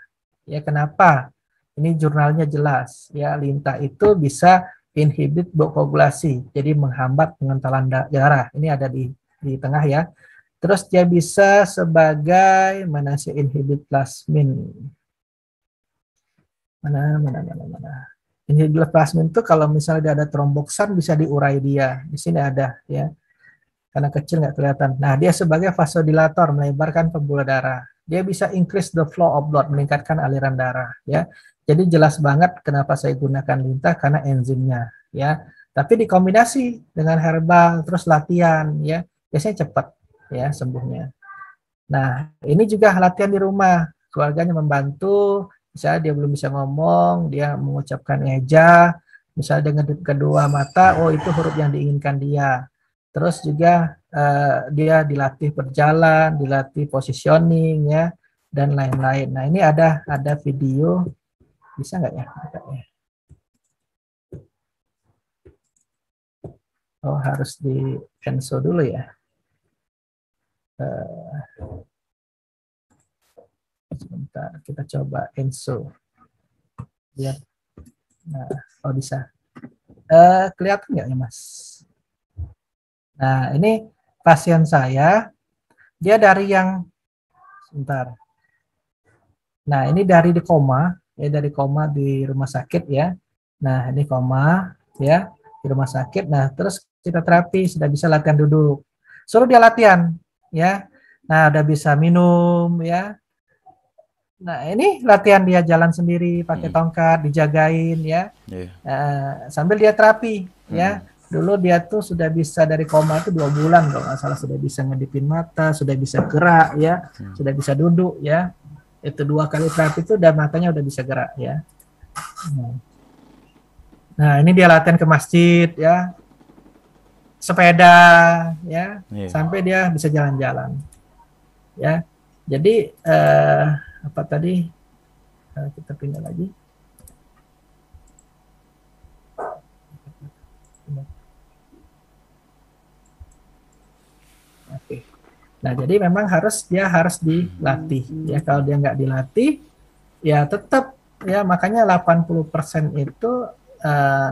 Ya, kenapa? Ini jurnalnya jelas. Ya, lintah itu bisa inhibit koagulasi, jadi menghambat pengentalan darah. Ini ada di di tengah ya. Terus dia bisa sebagai mana sih inhibit plasmin? Mana mana mana mana. Inhibit plasmin itu kalau misalnya dia ada tromboksan bisa diurai dia. Di sini ada ya. Karena kecil nggak kelihatan. Nah, dia sebagai vasodilator melebarkan pembuluh darah. Dia bisa increase the flow of blood, meningkatkan aliran darah ya. Jadi jelas banget kenapa saya gunakan lintah karena enzimnya ya. Tapi dikombinasi dengan herbal terus latihan ya, biasanya cepat ya sembuhnya. Nah, ini juga latihan di rumah, keluarganya membantu, misalnya dia belum bisa ngomong, dia mengucapkan eja, misalnya dengan kedua mata, oh itu huruf yang diinginkan dia. Terus juga uh, dia dilatih berjalan, dilatih positioning ya dan lain-lain. Nah, ini ada ada video bisa nggak ya? ya? Oh, harus di enso dulu ya. Eh, sebentar, kita coba enso. Lihat. Ya. Nah, oh bisa. Uh, kelihatan nggak ya, Mas? Nah, ini pasien saya. Dia dari yang sebentar. Nah, ini dari di koma ya dari koma di rumah sakit ya. Nah, ini koma ya di rumah sakit. Nah, terus kita terapi sudah bisa latihan duduk. Suruh dia latihan ya. Nah, udah bisa minum ya. Nah, ini latihan dia jalan sendiri pakai hmm. tongkat, dijagain ya. Yeah. Iya. Uh, sambil dia terapi ya. hmm. ya. Dulu dia tuh sudah bisa dari koma itu dua bulan kalau nggak salah sudah bisa ngedipin mata, sudah bisa gerak ya, hmm. sudah bisa duduk ya itu dua kali terapi itu dan matanya udah bisa gerak ya nah ini dia latihan ke masjid ya sepeda ya yeah. sampai dia bisa jalan-jalan ya jadi eh, apa tadi eh, kita pindah lagi Nah, jadi memang harus dia harus dilatih. Ya, kalau dia nggak dilatih, ya tetap ya makanya 80% itu eh,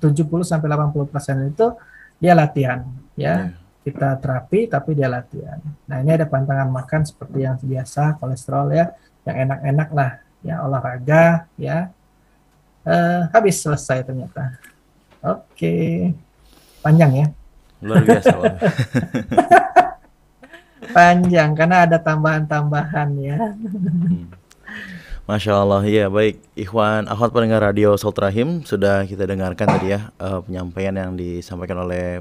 tujuh puluh sampai delapan puluh persen itu dia latihan, ya. Iya. Kita terapi tapi dia latihan. Nah, ini ada pantangan makan seperti yang biasa, kolesterol ya, yang enak-enak lah, ya olahraga, ya. Uh, habis selesai ternyata. Oke. Okay. Panjang ya. Luar biasa, panjang karena ada tambahan-tambahan ya. Hmm. Masya Allah ya baik Ikhwan Ahmad pendengar radio Sultrahim sudah kita dengarkan tadi ya uh, penyampaian yang disampaikan oleh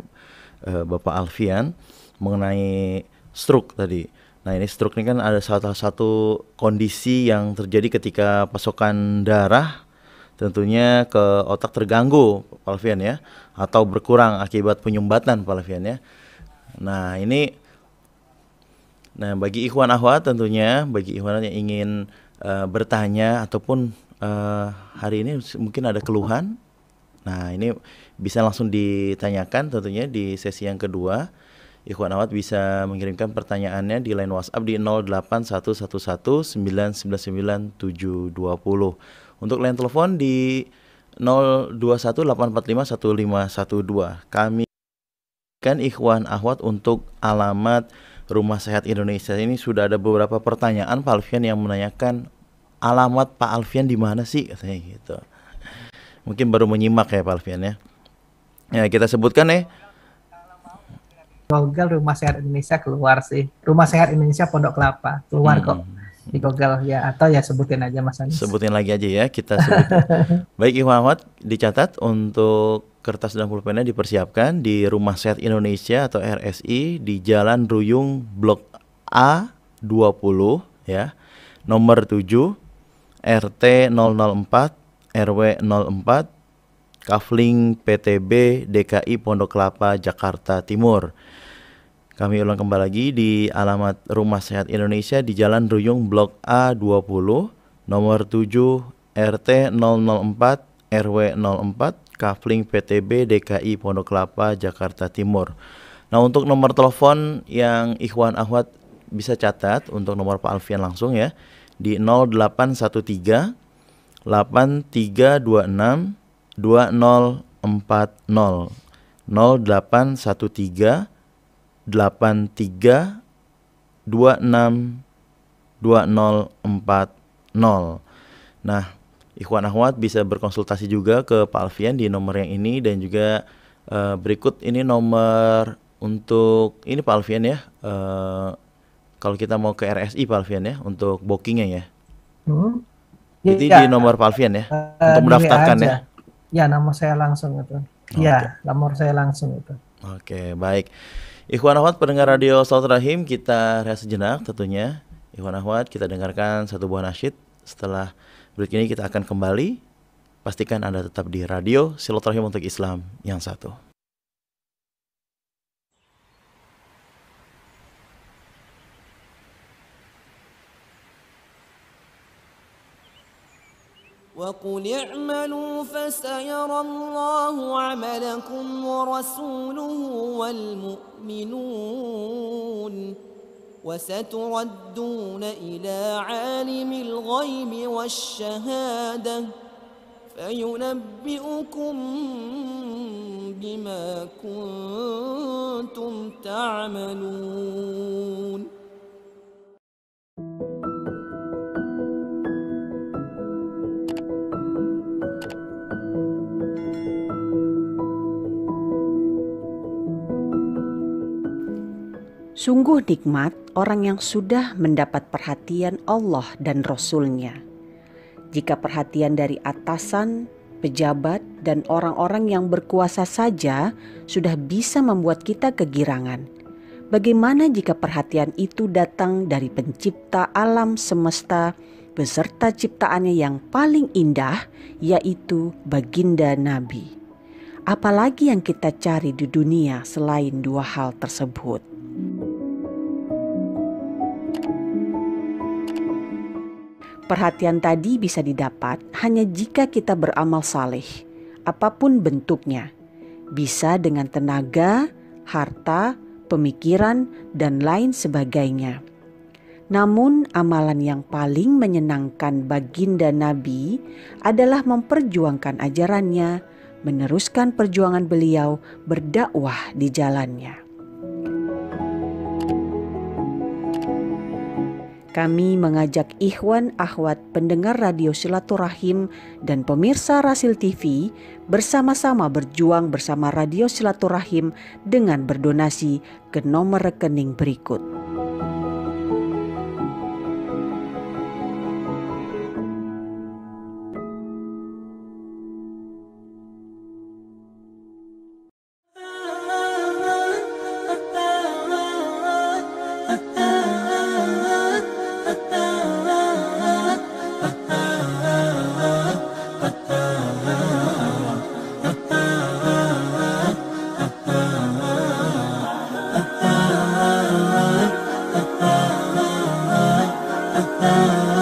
uh, Bapak Alfian mengenai stroke tadi. Nah ini stroke ini kan ada salah satu kondisi yang terjadi ketika pasokan darah tentunya ke otak terganggu Pak Alfian ya atau berkurang akibat penyumbatan Pak Alfian ya. Nah ini Nah, bagi ikhwan Ahwat tentunya bagi ikhwan yang ingin uh, bertanya ataupun uh, hari ini mungkin ada keluhan. Nah, ini bisa langsung ditanyakan tentunya di sesi yang kedua. Ikhwan Ahwat bisa mengirimkan pertanyaannya di line WhatsApp di 08111999720. Untuk line telepon di 0218451512. Kami kan Ikhwan Ahwat untuk alamat Rumah Sehat Indonesia ini sudah ada beberapa pertanyaan Pak Alfian yang menanyakan alamat Pak Alfian di mana sih katanya gitu. Mungkin baru menyimak ya Pak Alfian ya. Ya kita sebutkan ya. Google Rumah Sehat Indonesia keluar sih. Rumah Sehat Indonesia Pondok Kelapa keluar hmm. kok di Google ya atau ya sebutin aja Mas Anies. Sebutin lagi aja ya kita sebutin. Baik Ahmad dicatat untuk kertas dan pulpennya dipersiapkan di Rumah Sehat Indonesia atau RSI di Jalan Ruyung Blok A 20 ya. Nomor 7 RT 004 RW 04 Kafling PTB DKI Pondok Kelapa Jakarta Timur. Kami ulang kembali lagi di alamat Rumah Sehat Indonesia di Jalan Ruyung Blok A 20 nomor 7 RT 004 RW 04 Kafling PTB DKI Pondok Kelapa Jakarta Timur. Nah untuk nomor telepon yang Ikhwan Ahwat bisa catat untuk nomor Pak Alfian langsung ya di 0813 8326 2040 0813 83 26 2040. Nah, Ikhwan Ahwat bisa berkonsultasi juga ke Pak Alfian di nomor yang ini dan juga uh, berikut ini nomor untuk ini Pak Alfian ya. Uh, kalau kita mau ke RSI Pak Alfian ya untuk bookingnya ya. Hmm. Jadi ya, di nomor Pak Alfian ya uh, untuk mendaftarkan ya. Ya, nomor saya langsung itu. Ya okay. nomor saya langsung itu. Oke, okay, baik. Ikhwan Ahwat pendengar radio Salat Rahim kita rehat sejenak tentunya. Ikhwan Ahwat kita dengarkan satu buah nasyid. Setelah berikut ini kita akan kembali. Pastikan Anda tetap di radio Silaturahim untuk Islam yang satu. وقل اعملوا فسيرى الله عملكم ورسوله والمؤمنون وستردون إلى عالم الغيب والشهادة فينبئكم بما كنتم تعملون Sungguh nikmat orang yang sudah mendapat perhatian Allah dan Rasulnya. Jika perhatian dari atasan, pejabat, dan orang-orang yang berkuasa saja sudah bisa membuat kita kegirangan. Bagaimana jika perhatian itu datang dari pencipta alam semesta beserta ciptaannya yang paling indah, yaitu Baginda Nabi? Apalagi yang kita cari di dunia selain dua hal tersebut? Perhatian tadi bisa didapat hanya jika kita beramal saleh, apapun bentuknya, bisa dengan tenaga, harta, pemikiran, dan lain sebagainya. Namun, amalan yang paling menyenangkan Baginda Nabi adalah memperjuangkan ajarannya, meneruskan perjuangan beliau berdakwah di jalannya. kami mengajak Ikhwan Ahwat pendengar radio Silaturahim dan pemirsa Rasil TV bersama-sama berjuang bersama Radio Silaturahim dengan berdonasi ke nomor rekening berikut. ah.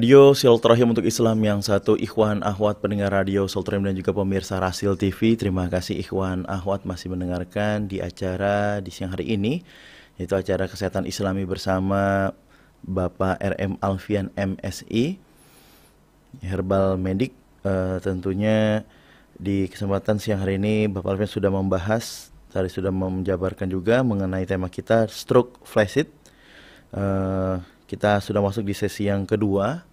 Radio Silaturahim untuk Islam yang satu Ikhwan Ahwat pendengar Radio Silaturahim dan juga pemirsa Rasil TV. Terima kasih Ikhwan Ahwat masih mendengarkan di acara di siang hari ini yaitu acara kesehatan Islami bersama Bapak RM Alfian MSI Herbal Medik uh, tentunya di kesempatan siang hari ini Bapak Alfian sudah membahas tadi sudah menjabarkan juga mengenai tema kita stroke flacid uh, eh, kita sudah masuk di sesi yang kedua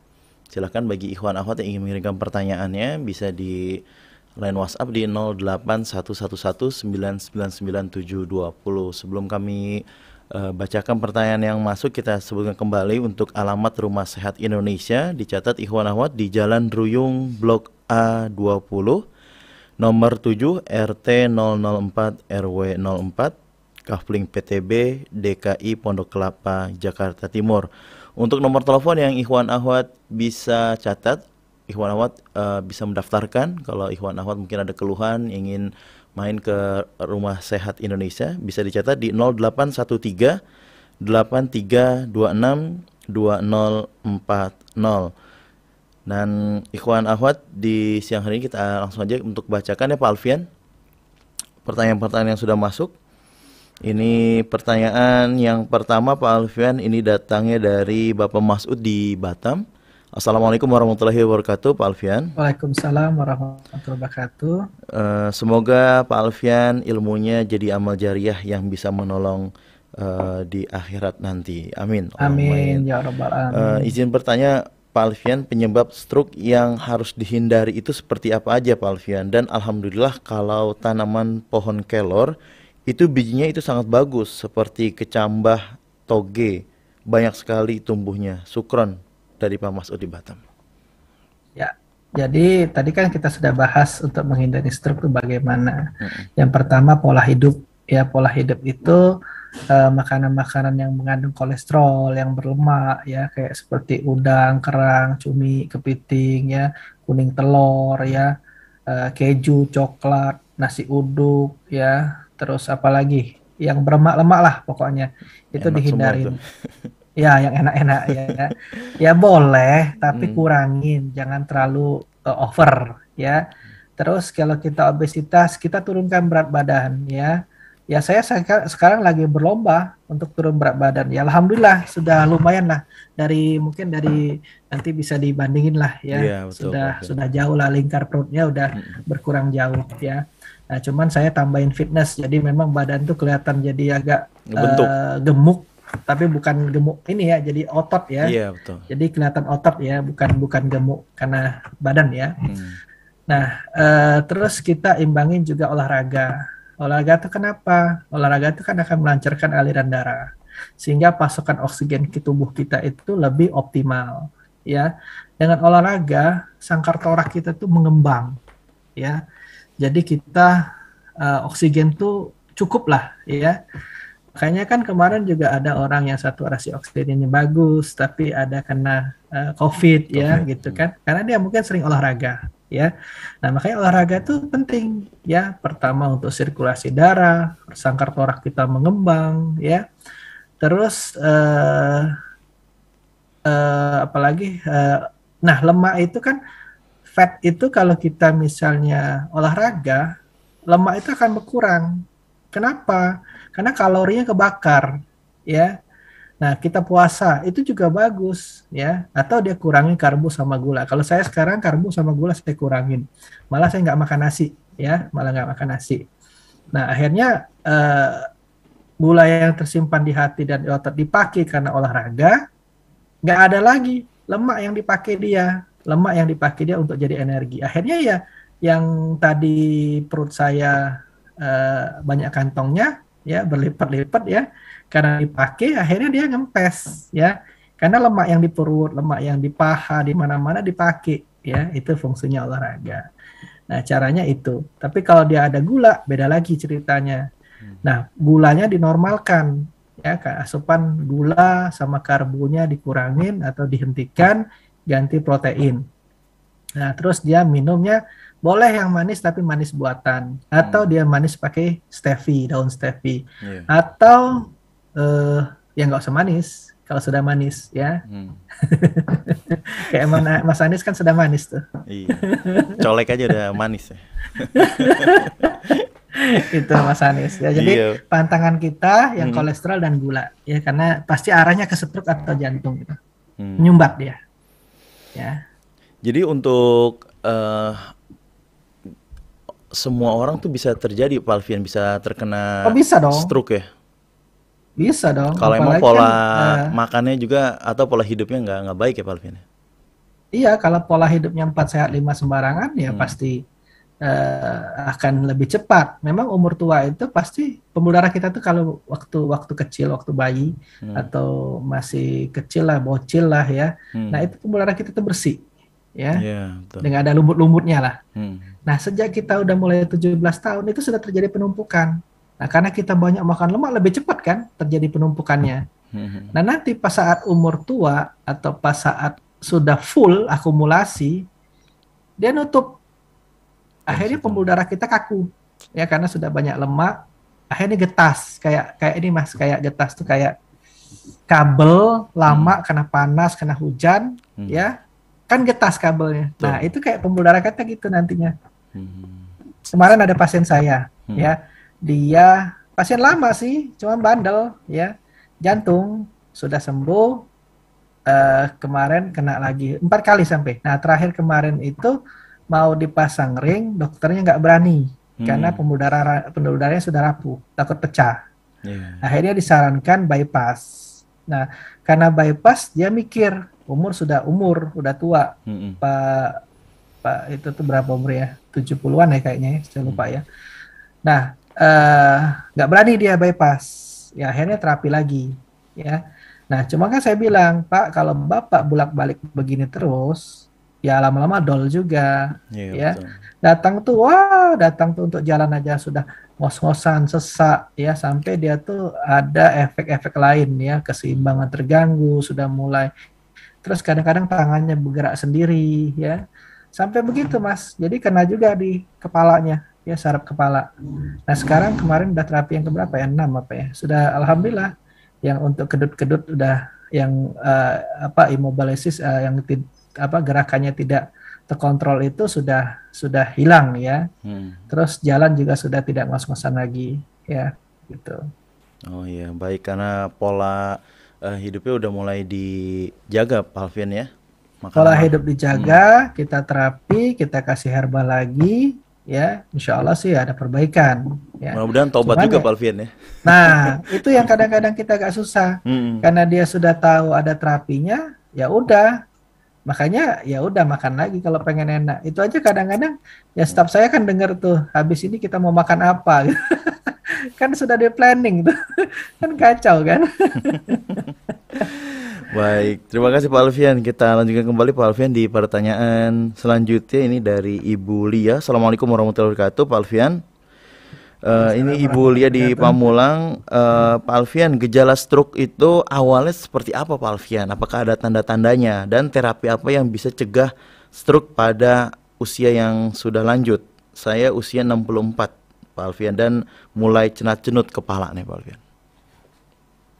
silahkan bagi ikhwan akhwat yang ingin mengirimkan pertanyaannya bisa di line WhatsApp di 08111999720 Sebelum kami uh, bacakan pertanyaan yang masuk, kita sebutkan kembali untuk alamat Rumah Sehat Indonesia dicatat Ikhwan Ahwat di Jalan Ruyung Blok A 20 nomor 7 RT 004 RW 04 Kafling PTB DKI Pondok Kelapa Jakarta Timur. Untuk nomor telepon yang Ikhwan Ahwat bisa catat, Ikhwan Ahwat uh, bisa mendaftarkan. Kalau Ikhwan Ahwat mungkin ada keluhan ingin main ke Rumah Sehat Indonesia, bisa dicatat di 0813 8326 2040. Dan Ikhwan Ahwat di siang hari ini kita langsung aja untuk bacakan ya Pak Alfian. Pertanyaan-pertanyaan yang sudah masuk ini pertanyaan yang pertama Pak Alfian ini datangnya dari Bapak Masud di Batam. Assalamualaikum warahmatullahi wabarakatuh Pak Alfian. Waalaikumsalam warahmatullahi wabarakatuh. Eh, semoga Pak Alfian ilmunya jadi amal jariah yang bisa menolong uh, di akhirat nanti. Amin. Amin ya rabbal alamin. Uh, izin bertanya Pak Alfian penyebab stroke yang harus dihindari itu seperti apa aja Pak Alfian? Dan alhamdulillah kalau tanaman pohon kelor itu bijinya itu sangat bagus seperti kecambah toge. Banyak sekali tumbuhnya. Sukron dari Pak Mas di Batam. Ya, jadi tadi kan kita sudah bahas untuk menghindari stroke bagaimana. Yang pertama pola hidup. Ya, pola hidup itu eh, makanan-makanan uh, yang mengandung kolesterol, yang berlemak ya kayak seperti udang, kerang, cumi, kepiting ya, kuning telur ya, uh, keju, coklat, nasi uduk ya, terus apalagi yang berlemak-lemak lah pokoknya itu enak dihindarin. ya, yang enak-enak ya. Ya boleh, tapi hmm. kurangin, jangan terlalu uh, over ya. Terus kalau kita obesitas, kita turunkan berat badan ya. Ya saya sekarang lagi berlomba untuk turun berat badan. Ya alhamdulillah sudah lumayan lah dari mungkin dari nanti bisa dibandingin lah ya. ya betul, sudah betul. sudah jauh lah lingkar perutnya udah hmm. berkurang jauh ya. Nah, cuman saya tambahin fitness, jadi memang badan tuh kelihatan jadi agak Uh, gemuk, tapi bukan gemuk ini ya, jadi otot ya. Iya betul. Jadi kelihatan otot ya, bukan bukan gemuk karena badan ya. Hmm. Nah, uh, terus kita imbangin juga olahraga. Olahraga itu kenapa? Olahraga itu kan akan melancarkan aliran darah, sehingga pasokan oksigen ke tubuh kita itu lebih optimal. Ya, dengan olahraga sangkar torak kita tuh mengembang. Ya, jadi kita uh, oksigen tuh cukup lah ya. Makanya kan kemarin juga ada orang yang satu rasio oksigennya bagus, tapi ada kena uh, eh, COVID, COVID ya gitu kan. Karena dia mungkin sering olahraga ya. Nah makanya olahraga itu penting ya. Pertama untuk sirkulasi darah, sangkar torak kita mengembang ya. Terus uh, uh, apalagi, uh, nah lemak itu kan fat itu kalau kita misalnya olahraga, lemak itu akan berkurang. Kenapa? Karena kalorinya kebakar, ya. Nah, kita puasa itu juga bagus, ya. Atau dia kurangi karbo sama gula. Kalau saya sekarang karbo sama gula saya kurangin. Malah saya nggak makan nasi, ya. Malah nggak makan nasi. Nah, akhirnya eh, gula yang tersimpan di hati dan di otot dipakai karena olahraga, nggak ada lagi lemak yang dipakai dia lemak yang dipakai dia untuk jadi energi. Akhirnya ya yang tadi perut saya eh, banyak kantongnya ya berlipat-lipat ya karena dipakai akhirnya dia ngempes ya karena lemak yang di perut, lemak yang di paha di mana-mana dipakai ya itu fungsinya olahraga. Nah, caranya itu. Tapi kalau dia ada gula, beda lagi ceritanya. Hmm. Nah, gulanya dinormalkan ya asupan gula sama karbonya dikurangin atau dihentikan ganti protein. Nah, terus dia minumnya boleh yang manis tapi manis buatan atau hmm. dia manis pakai stevi daun stevi Yeah. Atau eh yang nggak usah manis kalau sudah manis ya. Hmm. Kayak Mas Anies kan sudah manis tuh. Iya. Colek aja udah manis ya. itu Mas Anies ya. Jadi iya. pantangan kita yang hmm. kolesterol dan gula ya karena pasti arahnya ke stroke atau jantung gitu. Hmm. Nyumbat dia ya. Jadi untuk uh, semua orang tuh bisa terjadi Pak bisa terkena oh, bisa dong. stroke ya? Bisa dong. Kalau emang pola kan, eh, makannya juga atau pola hidupnya nggak nggak baik ya Pak Iya, kalau pola hidupnya empat sehat lima sembarangan ya hmm. pasti uh, akan lebih cepat. Memang umur tua itu pasti pembuluh darah kita tuh kalau waktu waktu kecil, waktu bayi hmm. atau masih kecil lah, bocil lah ya. Hmm. Nah itu pembuluh darah kita tuh bersih ya, yeah, betul. dengan ada lumut-lumutnya lah. Hmm. Nah sejak kita udah mulai 17 tahun itu sudah terjadi penumpukan. Nah karena kita banyak makan lemak lebih cepat kan terjadi penumpukannya. Hmm. Nah nanti pas saat umur tua atau pas saat sudah full akumulasi dia nutup akhirnya pembuluh darah kita kaku ya karena sudah banyak lemak akhirnya getas kayak kayak ini mas kayak getas tuh kayak kabel lama hmm. kena panas kena hujan hmm. ya kan getas kabelnya tuh. nah itu kayak pembuluh darah kita gitu nantinya hmm. kemarin ada pasien saya hmm. ya dia pasien lama sih cuma bandel ya jantung sudah sembuh uh, kemarin kena lagi empat kali sampai nah terakhir kemarin itu mau dipasang ring, dokternya nggak berani hmm. karena pembuluh darah pembuluh darahnya sudah rapuh, takut pecah. Yeah. Akhirnya disarankan bypass. Nah, karena bypass dia mikir umur sudah umur, udah tua. -hmm. Pak Pak itu tuh berapa umur ya? 70-an ya kayaknya, ya, saya lupa hmm. ya. Nah, eh, nggak uh, berani dia bypass. Ya akhirnya terapi lagi, ya. Nah, cuma kan saya bilang, Pak, kalau Bapak bolak-balik begini terus, ya lama-lama dol juga yeah, ya betul. datang tuh wah datang tuh untuk jalan aja sudah ngos-ngosan sesak ya sampai dia tuh ada efek-efek lain ya keseimbangan terganggu sudah mulai terus kadang-kadang tangannya bergerak sendiri ya sampai begitu mas jadi kena juga di kepalanya ya sarap kepala nah sekarang kemarin udah terapi yang keberapa ya enam apa ya sudah alhamdulillah yang untuk kedut-kedut udah yang uh, apa immobilisis uh, eh, yang apa gerakannya tidak terkontrol itu sudah sudah hilang ya. Hmm. Terus jalan juga sudah tidak ngos-ngosan lagi ya gitu. Oh iya, baik karena pola uh, hidupnya udah mulai dijaga Pak Alvin ya. Makan Pola hidup dijaga, hmm. kita terapi, kita kasih herbal lagi, ya Insya Allah sih ada perbaikan. Ya. Mudah-mudahan tobat Cuman juga ya, Pak Alvin ya. Nah itu yang kadang-kadang kita agak susah hmm. karena dia sudah tahu ada terapinya, ya udah makanya ya udah makan lagi kalau pengen enak itu aja kadang-kadang ya staff saya kan dengar tuh habis ini kita mau makan apa kan sudah di planning tuh kan kacau kan baik terima kasih Pak Alfian kita lanjutkan kembali Pak Alfian di pertanyaan selanjutnya ini dari Ibu Lia Assalamualaikum warahmatullahi wabarakatuh Pak Alfian Uh, ini Ibu Lia di Pamulang, uh, Pak Alfian, gejala stroke itu awalnya seperti apa Pak Alfian? Apakah ada tanda-tandanya dan terapi apa yang bisa cegah stroke pada usia yang sudah lanjut? Saya usia 64 Pak Alfian dan mulai cenat-cenut kepala nih Pak Alfian.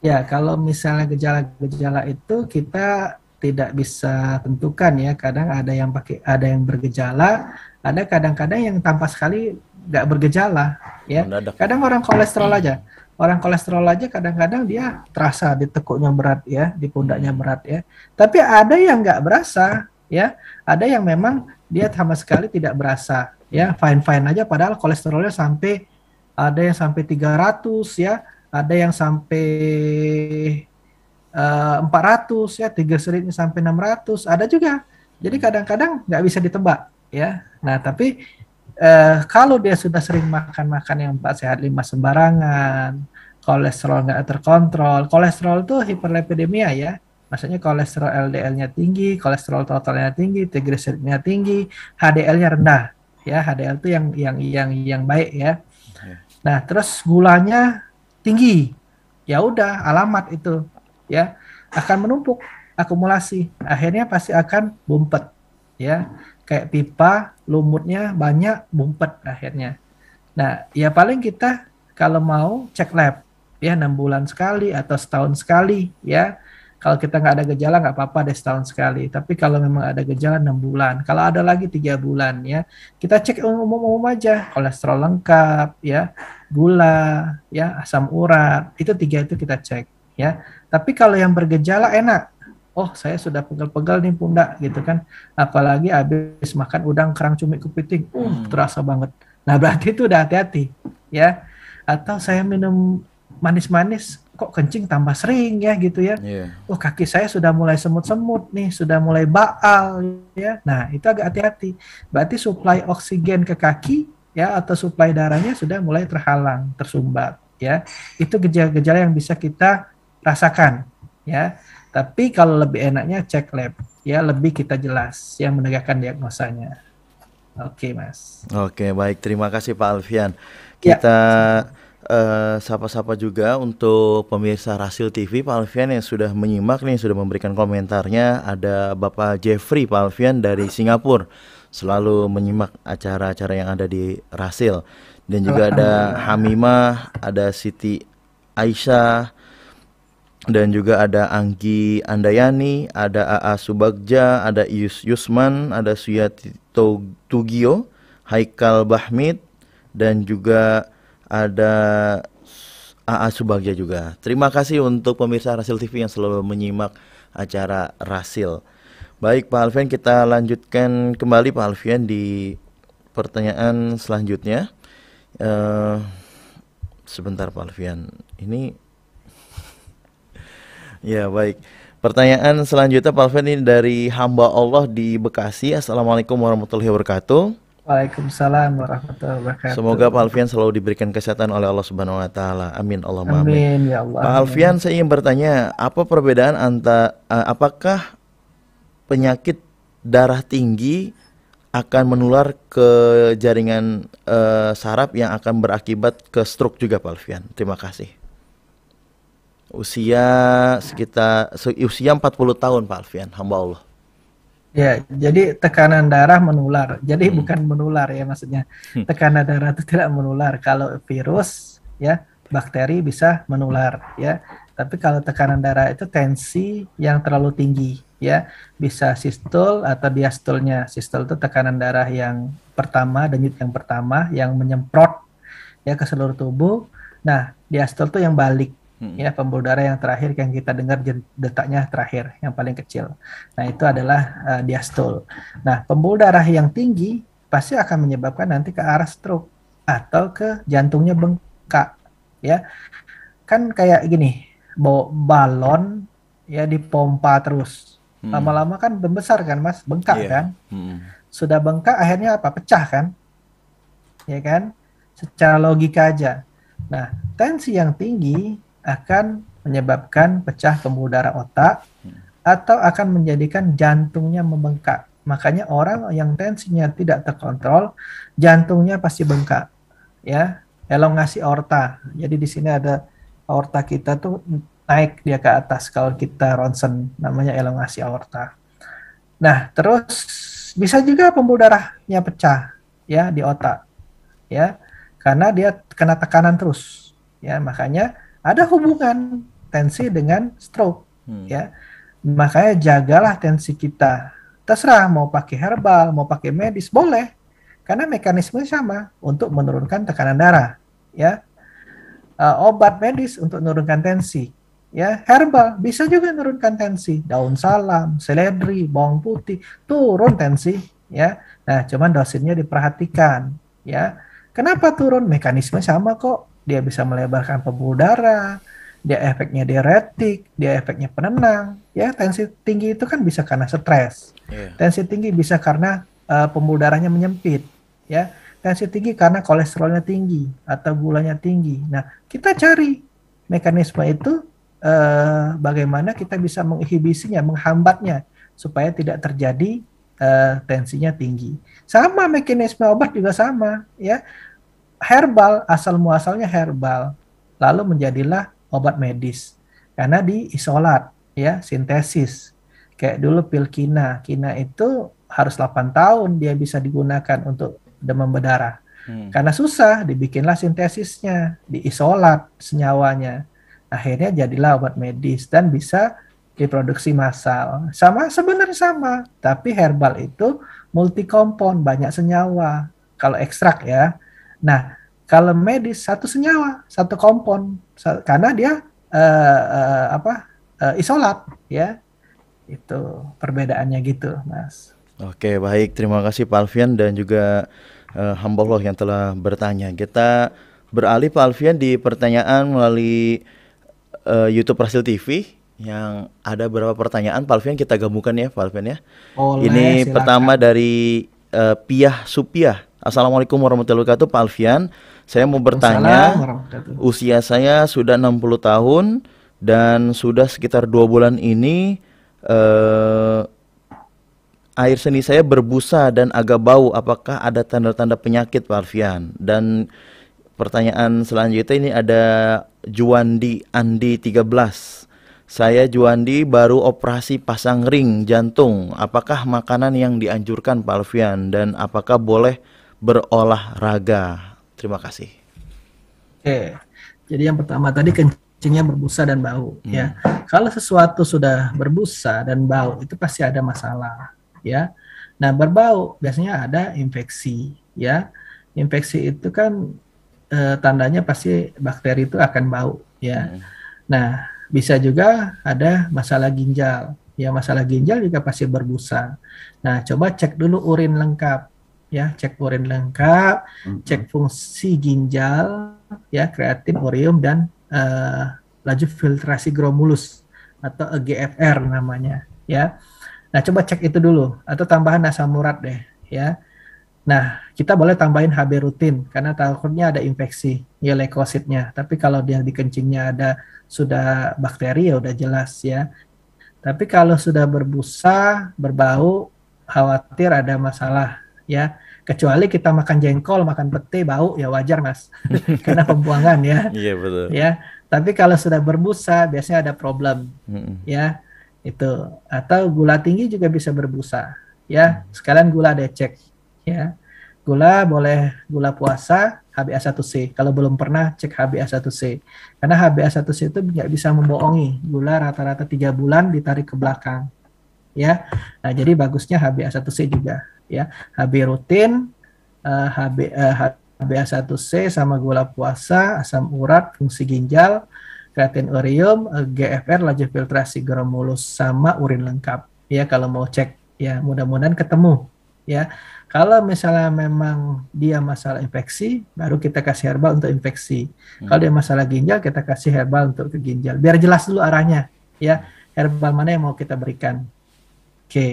Ya, kalau misalnya gejala-gejala itu kita tidak bisa tentukan ya. Kadang ada yang pakai ada yang bergejala, ada kadang-kadang yang tanpa sekali nggak bergejala ya kadang orang kolesterol aja orang kolesterol aja kadang-kadang dia terasa di tekuknya berat ya di pundaknya berat ya tapi ada yang nggak berasa ya ada yang memang dia sama sekali tidak berasa ya fine fine aja padahal kolesterolnya sampai ada yang sampai 300 ya ada yang sampai uh, eh, 400 ya tiga seritnya sampai 600 ada juga jadi kadang-kadang nggak bisa ditebak ya nah tapi eh, kalau dia sudah sering makan-makan yang empat sehat lima sembarangan, kolesterol nggak terkontrol. Kolesterol itu hiperlipidemia ya. Maksudnya kolesterol LDL-nya tinggi, kolesterol totalnya tinggi, trigliseridnya tinggi, HDL-nya rendah. Ya, HDL itu yang yang yang yang baik ya. Iya. Nah, terus gulanya tinggi. Ya udah, alamat itu ya akan menumpuk akumulasi. Akhirnya pasti akan bumpet ya kayak pipa lumutnya banyak bumpet akhirnya nah ya paling kita kalau mau cek lab ya enam bulan sekali atau setahun sekali ya kalau kita nggak ada gejala nggak apa-apa deh setahun sekali tapi kalau memang ada gejala enam bulan kalau ada lagi tiga bulan ya kita cek umum-umum aja kolesterol lengkap ya gula ya asam urat itu tiga itu kita cek ya tapi kalau yang bergejala enak oh saya sudah pegal-pegal nih pundak gitu kan. Apalagi habis makan udang kerang cumi kepiting, uh, terasa banget. Nah berarti itu udah hati-hati ya. Atau saya minum manis-manis kok kencing tambah sering ya gitu ya. Yeah. Oh kaki saya sudah mulai semut-semut nih, sudah mulai baal ya. Nah itu agak hati-hati. Berarti suplai oksigen ke kaki ya atau suplai darahnya sudah mulai terhalang, tersumbat ya. Itu gejala-gejala yang bisa kita rasakan ya. Tapi kalau lebih enaknya cek lab, ya lebih kita jelas yang menegakkan diagnosanya. Oke, Mas. Oke, baik. Terima kasih Pak Alfian. Ya, kita sapa eh, sapa-sapa uh, juga untuk pemirsa Rasil TV, Pak Alfian yang sudah menyimak nih, sudah memberikan komentarnya. Ada Bapak Jeffrey Pak Alfian dari Singapura selalu menyimak acara-acara yang ada di Rasil. Dan juga ada Hamimah, ada Siti Aisyah, dan juga ada Anggi Andayani, ada AA Subagja, ada Yus Yusman, ada Suyati Tugio, Haikal Bahmid, dan juga ada AA Subagja juga. Terima kasih untuk pemirsa Rasil TV yang selalu menyimak acara Rasil. Baik Pak Alvin, kita lanjutkan kembali Pak Alvin di pertanyaan selanjutnya. Uh, sebentar Pak Alvin, ini Ya baik. Pertanyaan selanjutnya Pak Alvin ini dari hamba Allah di Bekasi. Assalamualaikum warahmatullahi wabarakatuh. Waalaikumsalam warahmatullahi wabarakatuh. Semoga Pak Alfian selalu diberikan kesehatan oleh Allah Subhanahu wa taala. Amin Allahumma amin. amin. Ya Allah. Pak Alfian saya ingin bertanya, apa perbedaan antara eh, apakah penyakit darah tinggi akan menular ke jaringan uh, saraf yang akan berakibat ke stroke juga Pak Alfian? Terima kasih usia sekitar usia 40 tahun Pak Alfian hamba Allah. Ya, jadi tekanan darah menular. Jadi hmm. bukan menular ya maksudnya. Hmm. Tekanan darah itu tidak menular. Kalau virus ya, bakteri bisa menular ya. Tapi kalau tekanan darah itu tensi yang terlalu tinggi ya, bisa sistol atau diastolnya. Sistol itu tekanan darah yang pertama denyut yang pertama yang menyemprot ya ke seluruh tubuh. Nah, diastol itu yang balik Hmm. Ya, pembuluh darah yang terakhir yang kita dengar detaknya terakhir, yang paling kecil. Nah, itu adalah uh, diastol. Nah, pembuluh darah yang tinggi pasti akan menyebabkan nanti ke arah stroke atau ke jantungnya bengkak, ya. Kan kayak gini, bawa balon ya dipompa terus. Lama-lama kan membesar kan, Mas, bengkak yeah. kan? Hmm. Sudah bengkak akhirnya apa? Pecah kan? Ya kan? Secara logika aja. Nah, tensi yang tinggi akan menyebabkan pecah pembuluh darah otak hmm. atau akan menjadikan jantungnya membengkak. Makanya orang yang tensinya tidak terkontrol, jantungnya pasti bengkak. Ya, elongasi aorta. Jadi di sini ada aorta kita tuh naik dia ke atas kalau kita ronsen namanya elongasi aorta. Nah, terus bisa juga pembuluh darahnya pecah ya di otak. Ya, karena dia kena tekanan terus. Ya, makanya ada hubungan tensi dengan stroke hmm. ya makanya jagalah tensi kita terserah mau pakai herbal mau pakai medis boleh karena mekanisme sama untuk menurunkan tekanan darah ya uh, obat medis untuk menurunkan tensi ya herbal bisa juga menurunkan tensi daun salam seledri bawang putih turun tensi ya nah cuman dosisnya diperhatikan ya kenapa turun mekanisme sama kok dia bisa melebarkan pembuluh darah, dia efeknya diuretik, dia efeknya penenang. Ya, tensi tinggi itu kan bisa karena stres. Yeah. Tensi tinggi bisa karena uh, pembuluh darahnya menyempit, ya. Tensi tinggi karena kolesterolnya tinggi atau gulanya tinggi. Nah, kita cari mekanisme itu uh, bagaimana kita bisa menghibisinya, menghambatnya supaya tidak terjadi uh, tensinya tinggi. Sama mekanisme obat juga sama, ya herbal, asal muasalnya herbal, lalu menjadilah obat medis karena diisolat ya sintesis. Kayak dulu pil kina, kina itu harus 8 tahun dia bisa digunakan untuk demam berdarah. Hmm. Karena susah dibikinlah sintesisnya, diisolat senyawanya. Akhirnya jadilah obat medis dan bisa diproduksi massal. Sama sebenarnya sama, tapi herbal itu multi kompon, banyak senyawa. Kalau ekstrak ya, Nah, kalau medis satu senyawa, satu kompon karena dia uh, uh, apa? Uh, isolat ya. Itu perbedaannya gitu, Mas. Oke, baik. Terima kasih Pak Alfian dan juga uh, hamba Allah yang telah bertanya. Kita beralih Pak Alfian di pertanyaan melalui uh, YouTube Rasil TV yang ada beberapa pertanyaan Pak Alfian kita gabungkan ya Pak Alfian ya. Oleh, ini silakan. pertama dari uh, Piah Supiah. Assalamualaikum warahmatullahi wabarakatuh Pak Alfian. Saya mau bertanya, usia saya sudah 60 tahun dan sudah sekitar dua bulan ini uh, air seni saya berbusa dan agak bau. Apakah ada tanda-tanda penyakit Pak Alfian? Dan pertanyaan selanjutnya ini ada Juandi Andi 13 saya Juandi baru operasi pasang ring jantung. Apakah makanan yang dianjurkan Pak Alfian dan apakah boleh berolahraga? Terima kasih. Oke. Jadi yang pertama tadi kencingnya berbusa dan bau hmm. ya. Kalau sesuatu sudah berbusa dan bau itu pasti ada masalah ya. Nah, berbau biasanya ada infeksi ya. Infeksi itu kan e, tandanya pasti bakteri itu akan bau ya. Hmm. Nah, bisa juga ada masalah ginjal. Ya, masalah ginjal juga pasti berbusa. Nah, coba cek dulu urin lengkap ya, cek urin lengkap, cek fungsi ginjal ya, kreatin, ureum dan uh, laju filtrasi gromulus atau EGFR namanya ya. Nah, coba cek itu dulu atau tambahan asam urat deh ya. Nah, kita boleh tambahin HB rutin karena takutnya ada infeksi ya leukositnya. Tapi kalau dia di kencingnya ada sudah bakteri ya udah jelas ya. Tapi kalau sudah berbusa, berbau, khawatir ada masalah ya. Kecuali kita makan jengkol, makan pete, bau ya wajar mas, karena pembuangan ya. Iya betul. Ya, tapi kalau sudah berbusa biasanya ada problem -hmm. ya itu atau gula tinggi juga bisa berbusa ya mm. sekalian gula cek ya. Gula boleh gula puasa HbA1c. Kalau belum pernah cek HbA1c. Karena HbA1c itu nggak bisa membohongi. Gula rata-rata tiga bulan ditarik ke belakang. Ya. Nah, jadi bagusnya HbA1c juga ya. HB rutin, uh, eh, HB, uh, eh, HbA1c sama gula puasa, asam urat, fungsi ginjal, kreatin ureum, eh, GFR, laju filtrasi glomerulus sama urin lengkap. Ya kalau mau cek ya mudah-mudahan ketemu ya. Kalau misalnya memang dia masalah infeksi, baru kita kasih herbal untuk infeksi. Hmm. Kalau dia masalah ginjal, kita kasih herbal untuk ke ginjal. Biar jelas dulu arahnya, ya herbal mana yang mau kita berikan. Oke. Okay.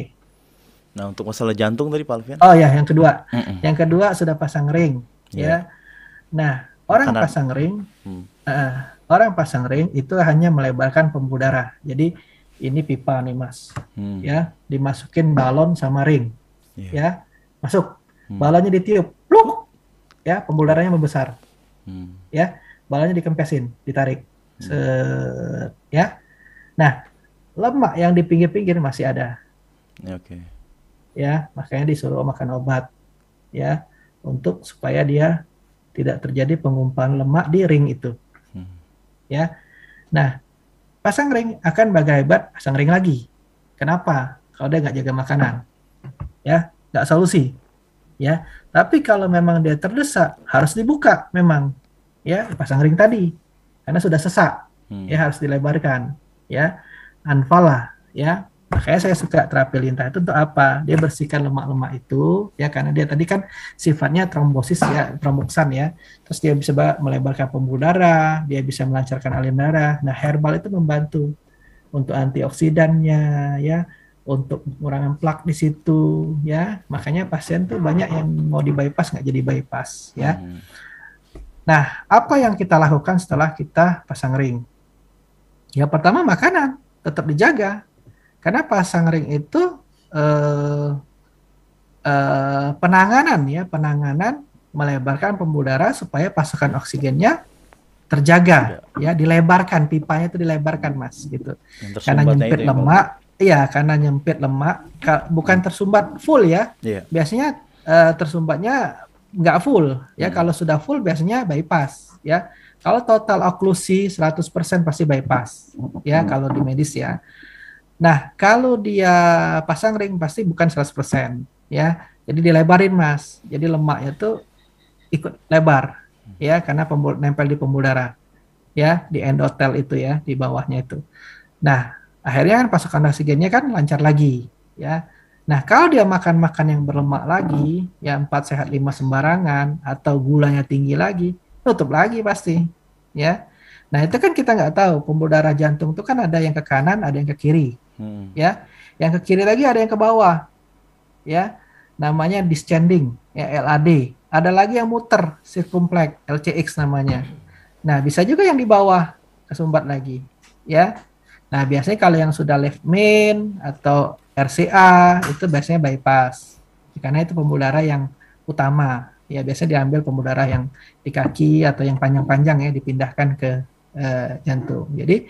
Nah untuk masalah jantung tadi Pak Alfian? Oh ya yang kedua, mm -mm. yang kedua sudah pasang ring, yeah. ya. Nah orang Makanan. pasang ring, hmm. uh, orang pasang ring itu hanya melebarkan pembuluh darah. Jadi ini pipa nih mas, hmm. ya dimasukin balon sama ring, yeah. ya masuk. Hmm. Balanya ditiup, pluk. Ya, pembuluh darahnya membesar. Hmm. Ya, balanya dikempesin, ditarik. Hmm. ya. Nah, lemak yang di pinggir-pinggir masih ada. Ya, oke. Okay. Ya, makanya disuruh makan obat. Ya, untuk supaya dia tidak terjadi pengumpan lemak di ring itu. Hmm. Ya. Nah, pasang ring akan bagai bagaibat pasang ring lagi. Kenapa? Kalau dia nggak jaga makanan. Ya nggak solusi ya tapi kalau memang dia terdesak harus dibuka memang ya pasang ring tadi karena sudah sesak hmm. ya harus dilebarkan ya anfala ya makanya saya suka terapi lintah itu untuk apa dia bersihkan lemak-lemak itu ya karena dia tadi kan sifatnya trombosis ya trombosan ya terus dia bisa melebarkan pembuluh darah dia bisa melancarkan aliran darah nah herbal itu membantu untuk antioksidannya ya untuk pengurangan plak di situ ya makanya pasien tuh banyak yang mau di bypass nggak jadi bypass ya hmm. nah apa yang kita lakukan setelah kita pasang ring ya pertama makanan tetap dijaga karena pasang ring itu eh, eh, penanganan ya penanganan melebarkan pembuluh darah supaya pasokan oksigennya terjaga ya, dilebarkan pipanya itu dilebarkan mas gitu karena nyempit lemak Iya, karena nyempit lemak, bukan hmm. tersumbat full ya. Yeah. Biasanya uh, tersumbatnya nggak full ya. Hmm. Kalau sudah full biasanya bypass ya. Kalau total oklusi 100% pasti bypass ya hmm. kalau di medis ya. Nah, kalau dia pasang ring pasti bukan 100% ya. Jadi dilebarin Mas. Jadi lemaknya itu ikut lebar ya karena pembul nempel di pembuluh darah ya di endotel itu ya di bawahnya itu. Nah, akhirnya kan pasokan oksigennya kan lancar lagi ya nah kalau dia makan makan yang berlemak lagi ya empat sehat lima sembarangan atau gulanya tinggi lagi tutup lagi pasti ya nah itu kan kita nggak tahu pembuluh darah jantung itu kan ada yang ke kanan ada yang ke kiri hmm. ya yang ke kiri lagi ada yang ke bawah ya namanya descending ya LAD ada lagi yang muter circumflex LCX namanya nah bisa juga yang di bawah kesumbat lagi ya Nah, biasanya kalau yang sudah left main atau RCA itu biasanya bypass. Karena itu pembuluh darah yang utama. Ya, biasanya diambil pembuluh darah yang di kaki atau yang panjang-panjang ya dipindahkan ke eh, jantung. Jadi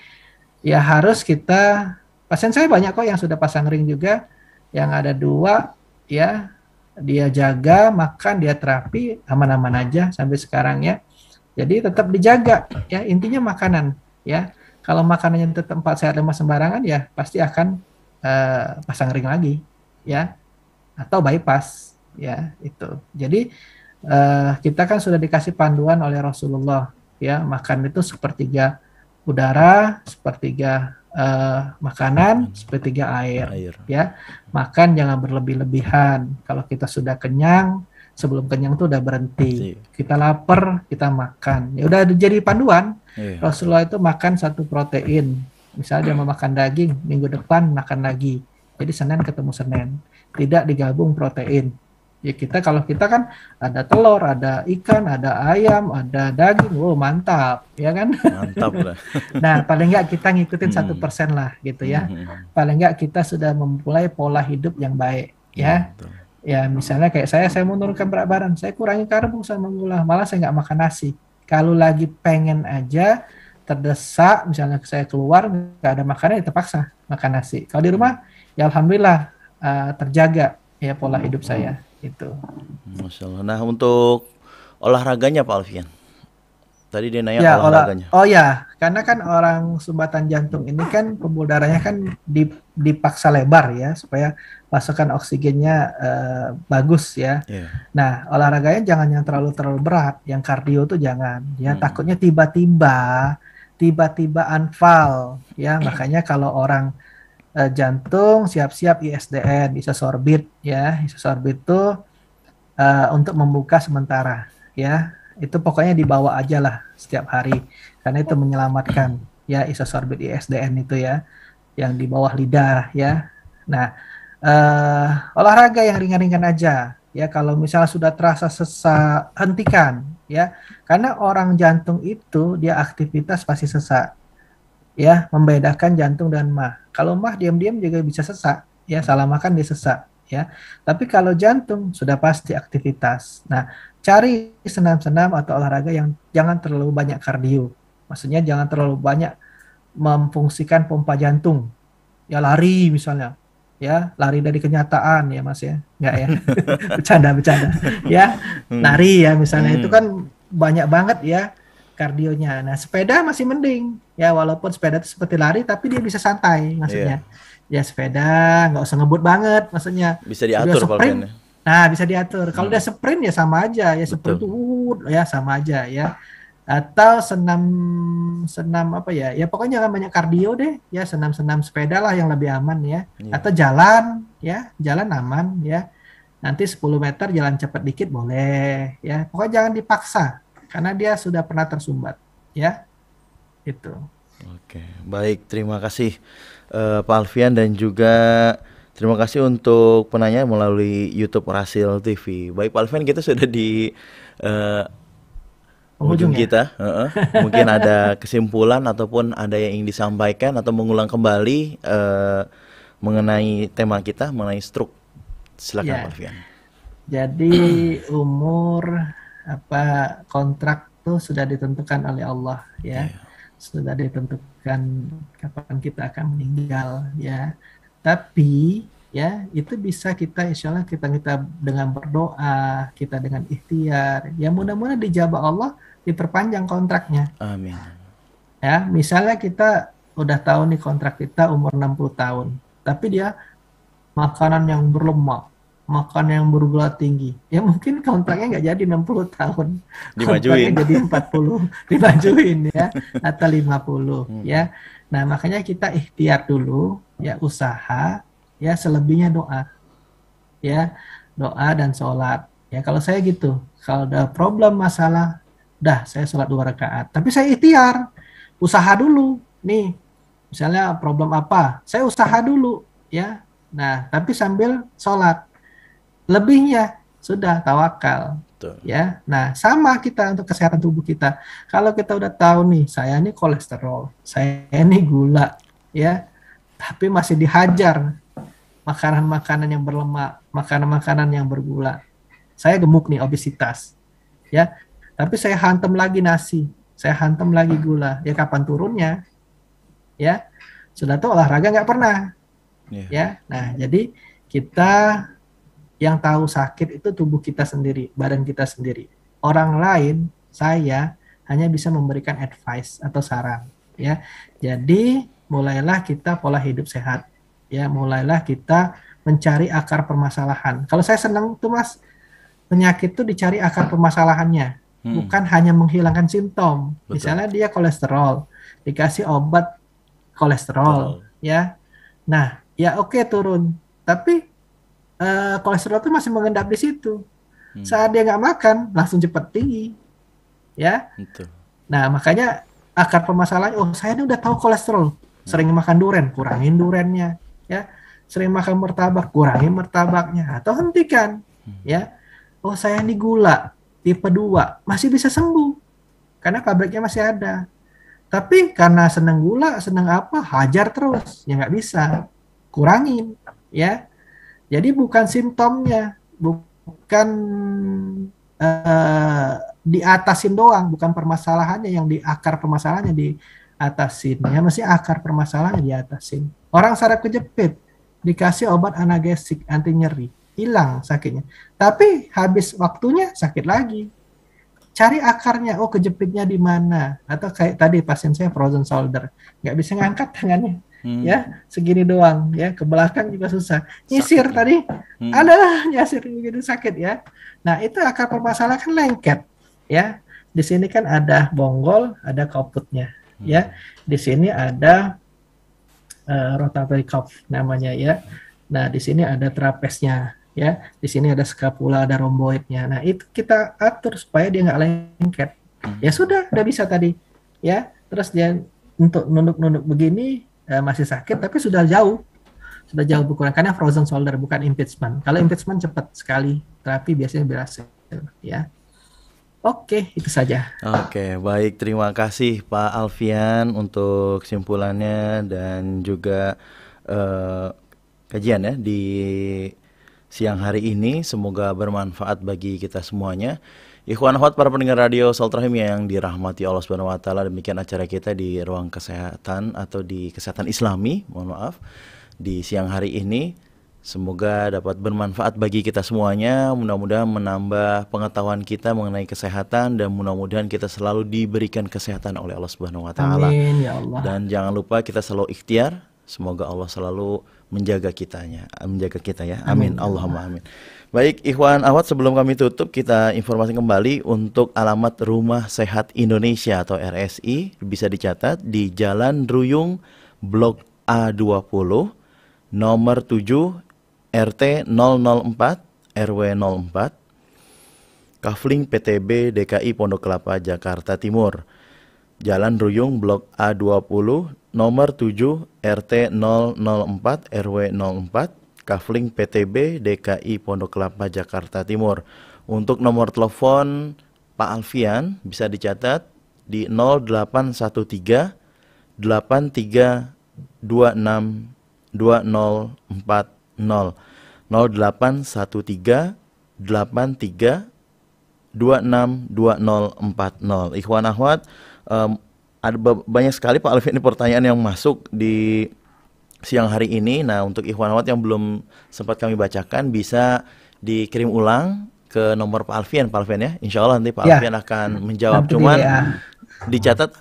ya harus kita pasien saya banyak kok yang sudah pasang ring juga yang ada dua ya dia jaga makan dia terapi aman-aman aja sampai sekarang ya jadi tetap dijaga ya intinya makanan ya kalau makanannya tetap empat sehat lima sembarangan ya pasti akan uh, pasang ring lagi ya atau bypass ya itu. Jadi uh, kita kan sudah dikasih panduan oleh Rasulullah ya makan itu sepertiga udara, sepertiga uh, makanan, sepertiga air, air ya. Makan jangan berlebih-lebihan. Kalau kita sudah kenyang sebelum kenyang tuh udah berhenti. Iya. Kita lapar, kita makan. Ya udah jadi panduan. Yeah. Rasulullah itu makan satu protein. Misalnya dia mau makan daging, minggu depan makan lagi. Jadi Senin ketemu Senin. Tidak digabung protein. Ya kita kalau kita kan ada telur, ada ikan, ada ayam, ada daging, wow mantap, ya kan? Mantap lah. nah paling nggak kita ngikutin satu hmm. persen lah gitu ya. Hmm. Paling nggak kita sudah memulai pola hidup yang baik ya. ya ya misalnya kayak saya saya menurunkan berat badan saya kurangi karbo sama gula malah saya nggak makan nasi kalau lagi pengen aja terdesak misalnya saya keluar nggak ada makanan ya terpaksa makan nasi kalau di rumah ya alhamdulillah uh, terjaga ya pola hidup hmm. saya itu Masya nah untuk olahraganya Pak Alfian tadi dia nanya ya, olahraganya olah, oh ya karena kan orang sumbatan jantung ini kan pembuluh darahnya kan dipaksa lebar ya supaya pasokan oksigennya uh, bagus ya. Yeah. Nah olahraganya jangan yang terlalu terlalu berat, yang kardio tuh jangan. Ya hmm. takutnya tiba-tiba tiba-tiba anfal ya makanya kalau orang uh, jantung siap-siap ISDN isosorbit ya isosorbit itu uh, eh, untuk membuka sementara ya itu pokoknya dibawa aja lah setiap hari karena itu menyelamatkan ya isosorbit ISDN itu ya yang di bawah lidah ya. Nah, uh, olahraga yang ringan-ringan aja ya kalau misalnya sudah terasa sesak hentikan ya karena orang jantung itu dia aktivitas pasti sesak ya membedakan jantung dan mah kalau mah diam-diam juga bisa sesak ya salah makan dia sesak ya tapi kalau jantung sudah pasti aktivitas nah cari senam-senam atau olahraga yang jangan terlalu banyak kardio maksudnya jangan terlalu banyak memfungsikan pompa jantung ya lari misalnya ya lari dari kenyataan ya mas ya nggak ya bercanda bercanda ya hmm. lari ya misalnya hmm. itu kan banyak banget ya kardionya nah sepeda masih mending ya walaupun sepeda itu seperti lari tapi dia bisa santai maksudnya yeah. ya sepeda nggak usah ngebut banget maksudnya bisa diatur sprint, nah bisa diatur kalau hmm. udah sprint ya sama aja ya sprint Betul. Uh, ya sama aja ya atau senam senam apa ya ya pokoknya kan banyak kardio deh ya senam senam sepeda lah yang lebih aman ya yeah. atau jalan ya jalan aman ya nanti 10 meter jalan cepat dikit boleh ya pokoknya jangan dipaksa karena dia sudah pernah tersumbat ya itu oke baik terima kasih uh, Pak Alfian dan juga Terima kasih untuk penanya melalui YouTube Rasil TV. Baik Pak Alvin, kita sudah di uh, penghujung ya? kita. Uh -uh. Mungkin ada kesimpulan ataupun ada yang ingin disampaikan atau mengulang kembali uh, mengenai tema kita mengenai stroke. Silakan ya. Pak Alfian. Jadi umur apa kontrak tuh sudah ditentukan oleh Allah ya. ya. Sudah ditentukan kapan kita akan meninggal ya. Tapi ya itu bisa kita insya Allah kita kita dengan berdoa kita dengan ikhtiar ya mudah-mudahan dijabah Allah diperpanjang kontraknya amin ya misalnya kita udah tahu nih kontrak kita umur 60 tahun tapi dia makanan yang berlemak makan yang bergula tinggi. Ya mungkin kontraknya nggak jadi 60 tahun. Dimajuin. Kontraknya jadi 40, dimajuin ya atau 50 hmm. ya. Nah, makanya kita ikhtiar dulu ya usaha ya selebihnya doa ya doa dan sholat ya kalau saya gitu kalau ada problem masalah dah saya sholat dua rakaat tapi saya ikhtiar usaha dulu nih misalnya problem apa saya usaha dulu ya nah tapi sambil sholat lebihnya sudah tawakal Betul. ya nah sama kita untuk kesehatan tubuh kita kalau kita udah tahu nih saya ini kolesterol saya ini gula ya tapi masih dihajar makanan-makanan yang berlemak, makanan-makanan yang bergula. Saya gemuk nih, obesitas. Ya. Tapi saya hantam lagi nasi, saya hantam lagi gula. Ya kapan turunnya? Ya. Sudah tuh olahraga nggak pernah. Yeah. Ya. Nah, jadi kita yang tahu sakit itu tubuh kita sendiri, badan kita sendiri. Orang lain, saya hanya bisa memberikan advice atau saran, ya. Jadi mulailah kita pola hidup sehat ya mulailah kita mencari akar permasalahan. Kalau saya senang tuh mas penyakit tuh dicari akar permasalahannya, hmm. bukan hanya menghilangkan simptom. Betul. Misalnya dia kolesterol, dikasih obat kolesterol, Betul. ya. Nah, ya oke okay, turun, tapi uh, kolesterol itu masih mengendap di situ. Hmm. Saat dia nggak makan, langsung cepat tinggi, ya. Betul. Nah, makanya akar permasalahan, oh saya ini udah tahu kolesterol, hmm. sering makan duren, kurangin durennya ya sering makan martabak kurangi martabaknya atau hentikan hmm. ya oh saya ini gula tipe 2 masih bisa sembuh karena pabriknya masih ada tapi karena senang gula senang apa hajar terus ya nggak bisa kurangin ya jadi bukan simptomnya bukan uh, diatasin doang bukan permasalahannya yang di akar permasalahannya diatasin ya masih akar permasalahannya diatasin Orang saraf kejepit, dikasih obat analgesik anti nyeri, hilang sakitnya. Tapi habis waktunya sakit lagi. Cari akarnya, oh kejepitnya di mana? Atau kayak tadi pasien saya frozen shoulder, nggak bisa ngangkat tangannya. Hmm. ya segini doang ya ke belakang juga susah nyisir sakit. Ya? tadi hmm. ada nyisir begitu sakit ya nah itu akar permasalahan lengket ya di sini kan ada bonggol ada koputnya ya. hmm. ya di sini ada uh, eh, rotatory cuff namanya ya. Nah, di sini ada trapesnya ya. Di sini ada skapula, ada romboidnya. Nah, itu kita atur supaya dia nggak lengket. Hmm. Ya sudah, udah bisa tadi. Ya, terus dia untuk nunduk-nunduk begini uh, masih sakit tapi sudah jauh. Sudah jauh berkurang karena frozen shoulder bukan impeachment. Kalau impeachment cepat sekali, terapi biasanya berhasil ya. Oke, itu saja. Oke, baik. Terima kasih Pak Alfian untuk kesimpulannya dan juga uh, kajian ya di siang hari ini. Semoga bermanfaat bagi kita semuanya. Ikhwan Hot para pendengar radio Sultrahim yang dirahmati Allah Subhanahu wa taala. Demikian acara kita di ruang kesehatan atau di kesehatan Islami, mohon maaf, di siang hari ini. Semoga dapat bermanfaat bagi kita semuanya, mudah-mudahan menambah pengetahuan kita mengenai kesehatan dan mudah-mudahan kita selalu diberikan kesehatan oleh Allah Subhanahu wa taala. Amin ya Allah. Dan jangan lupa kita selalu ikhtiar, semoga Allah selalu menjaga kitanya, menjaga kita ya. Amin. amin. Allahumma amin. Baik, Ikhwan Awad sebelum kami tutup kita informasi kembali untuk alamat Rumah Sehat Indonesia atau RSI bisa dicatat di Jalan Ruyung Blok A20 nomor 7 RT 004 RW 04 Kavling PTB DKI Pondok Kelapa Jakarta Timur Jalan Ruyung Blok A20 nomor 7 RT 004 RW 04 Kavling PTB DKI Pondok Kelapa Jakarta Timur untuk nomor telepon Pak Alfian bisa dicatat di 0813 8326 2040 081383262040. Ikhwan Ahwat, um, ada banyak sekali Pak Alvin ini pertanyaan yang masuk di siang hari ini. Nah, untuk Ikhwan Ahwat yang belum sempat kami bacakan bisa dikirim ulang ke nomor Pak Alvin, Pak Alvin ya. Insya Allah nanti Pak ya. Alfian akan hmm. menjawab. Nanti Cuman ya. dicatat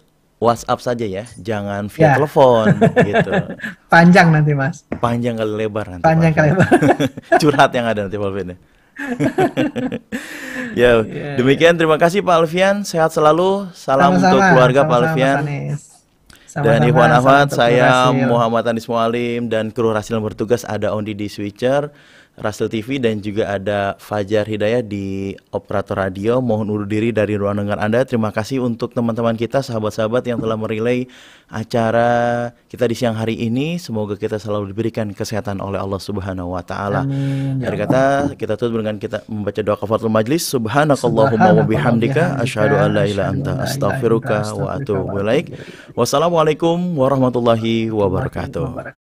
WhatsApp saja ya, jangan via ya. telepon gitu. Panjang nanti Mas. Panjang kali lebar nanti. Panjang kali lebar. Curhat yang ada nanti Pak Alvin. Ya, ya, demikian ya. terima kasih Pak Alfian, sehat selalu. Salam sama -sama. untuk keluarga sama -sama, Pak Alfian. dan Iwan Ahmad, saya Muhammad Anis Mualim dan kru Rasil bertugas ada Ondi di Switcher. Rasul TV dan juga ada Fajar Hidayah di operator radio. Mohon undur diri dari ruang dengar Anda. Terima kasih untuk teman-teman kita, sahabat-sahabat yang telah merelay acara kita di siang hari ini. Semoga kita selalu diberikan kesehatan oleh Allah Subhanahu wa taala. Dari kata kita tutup dengan kita membaca doa kafatul majlis. Subhanakallahumma wa bihamdika asyhadu an la anta astaghfiruka wa atubu ilaik. Wassalamualaikum warahmatullahi wabarakatuh.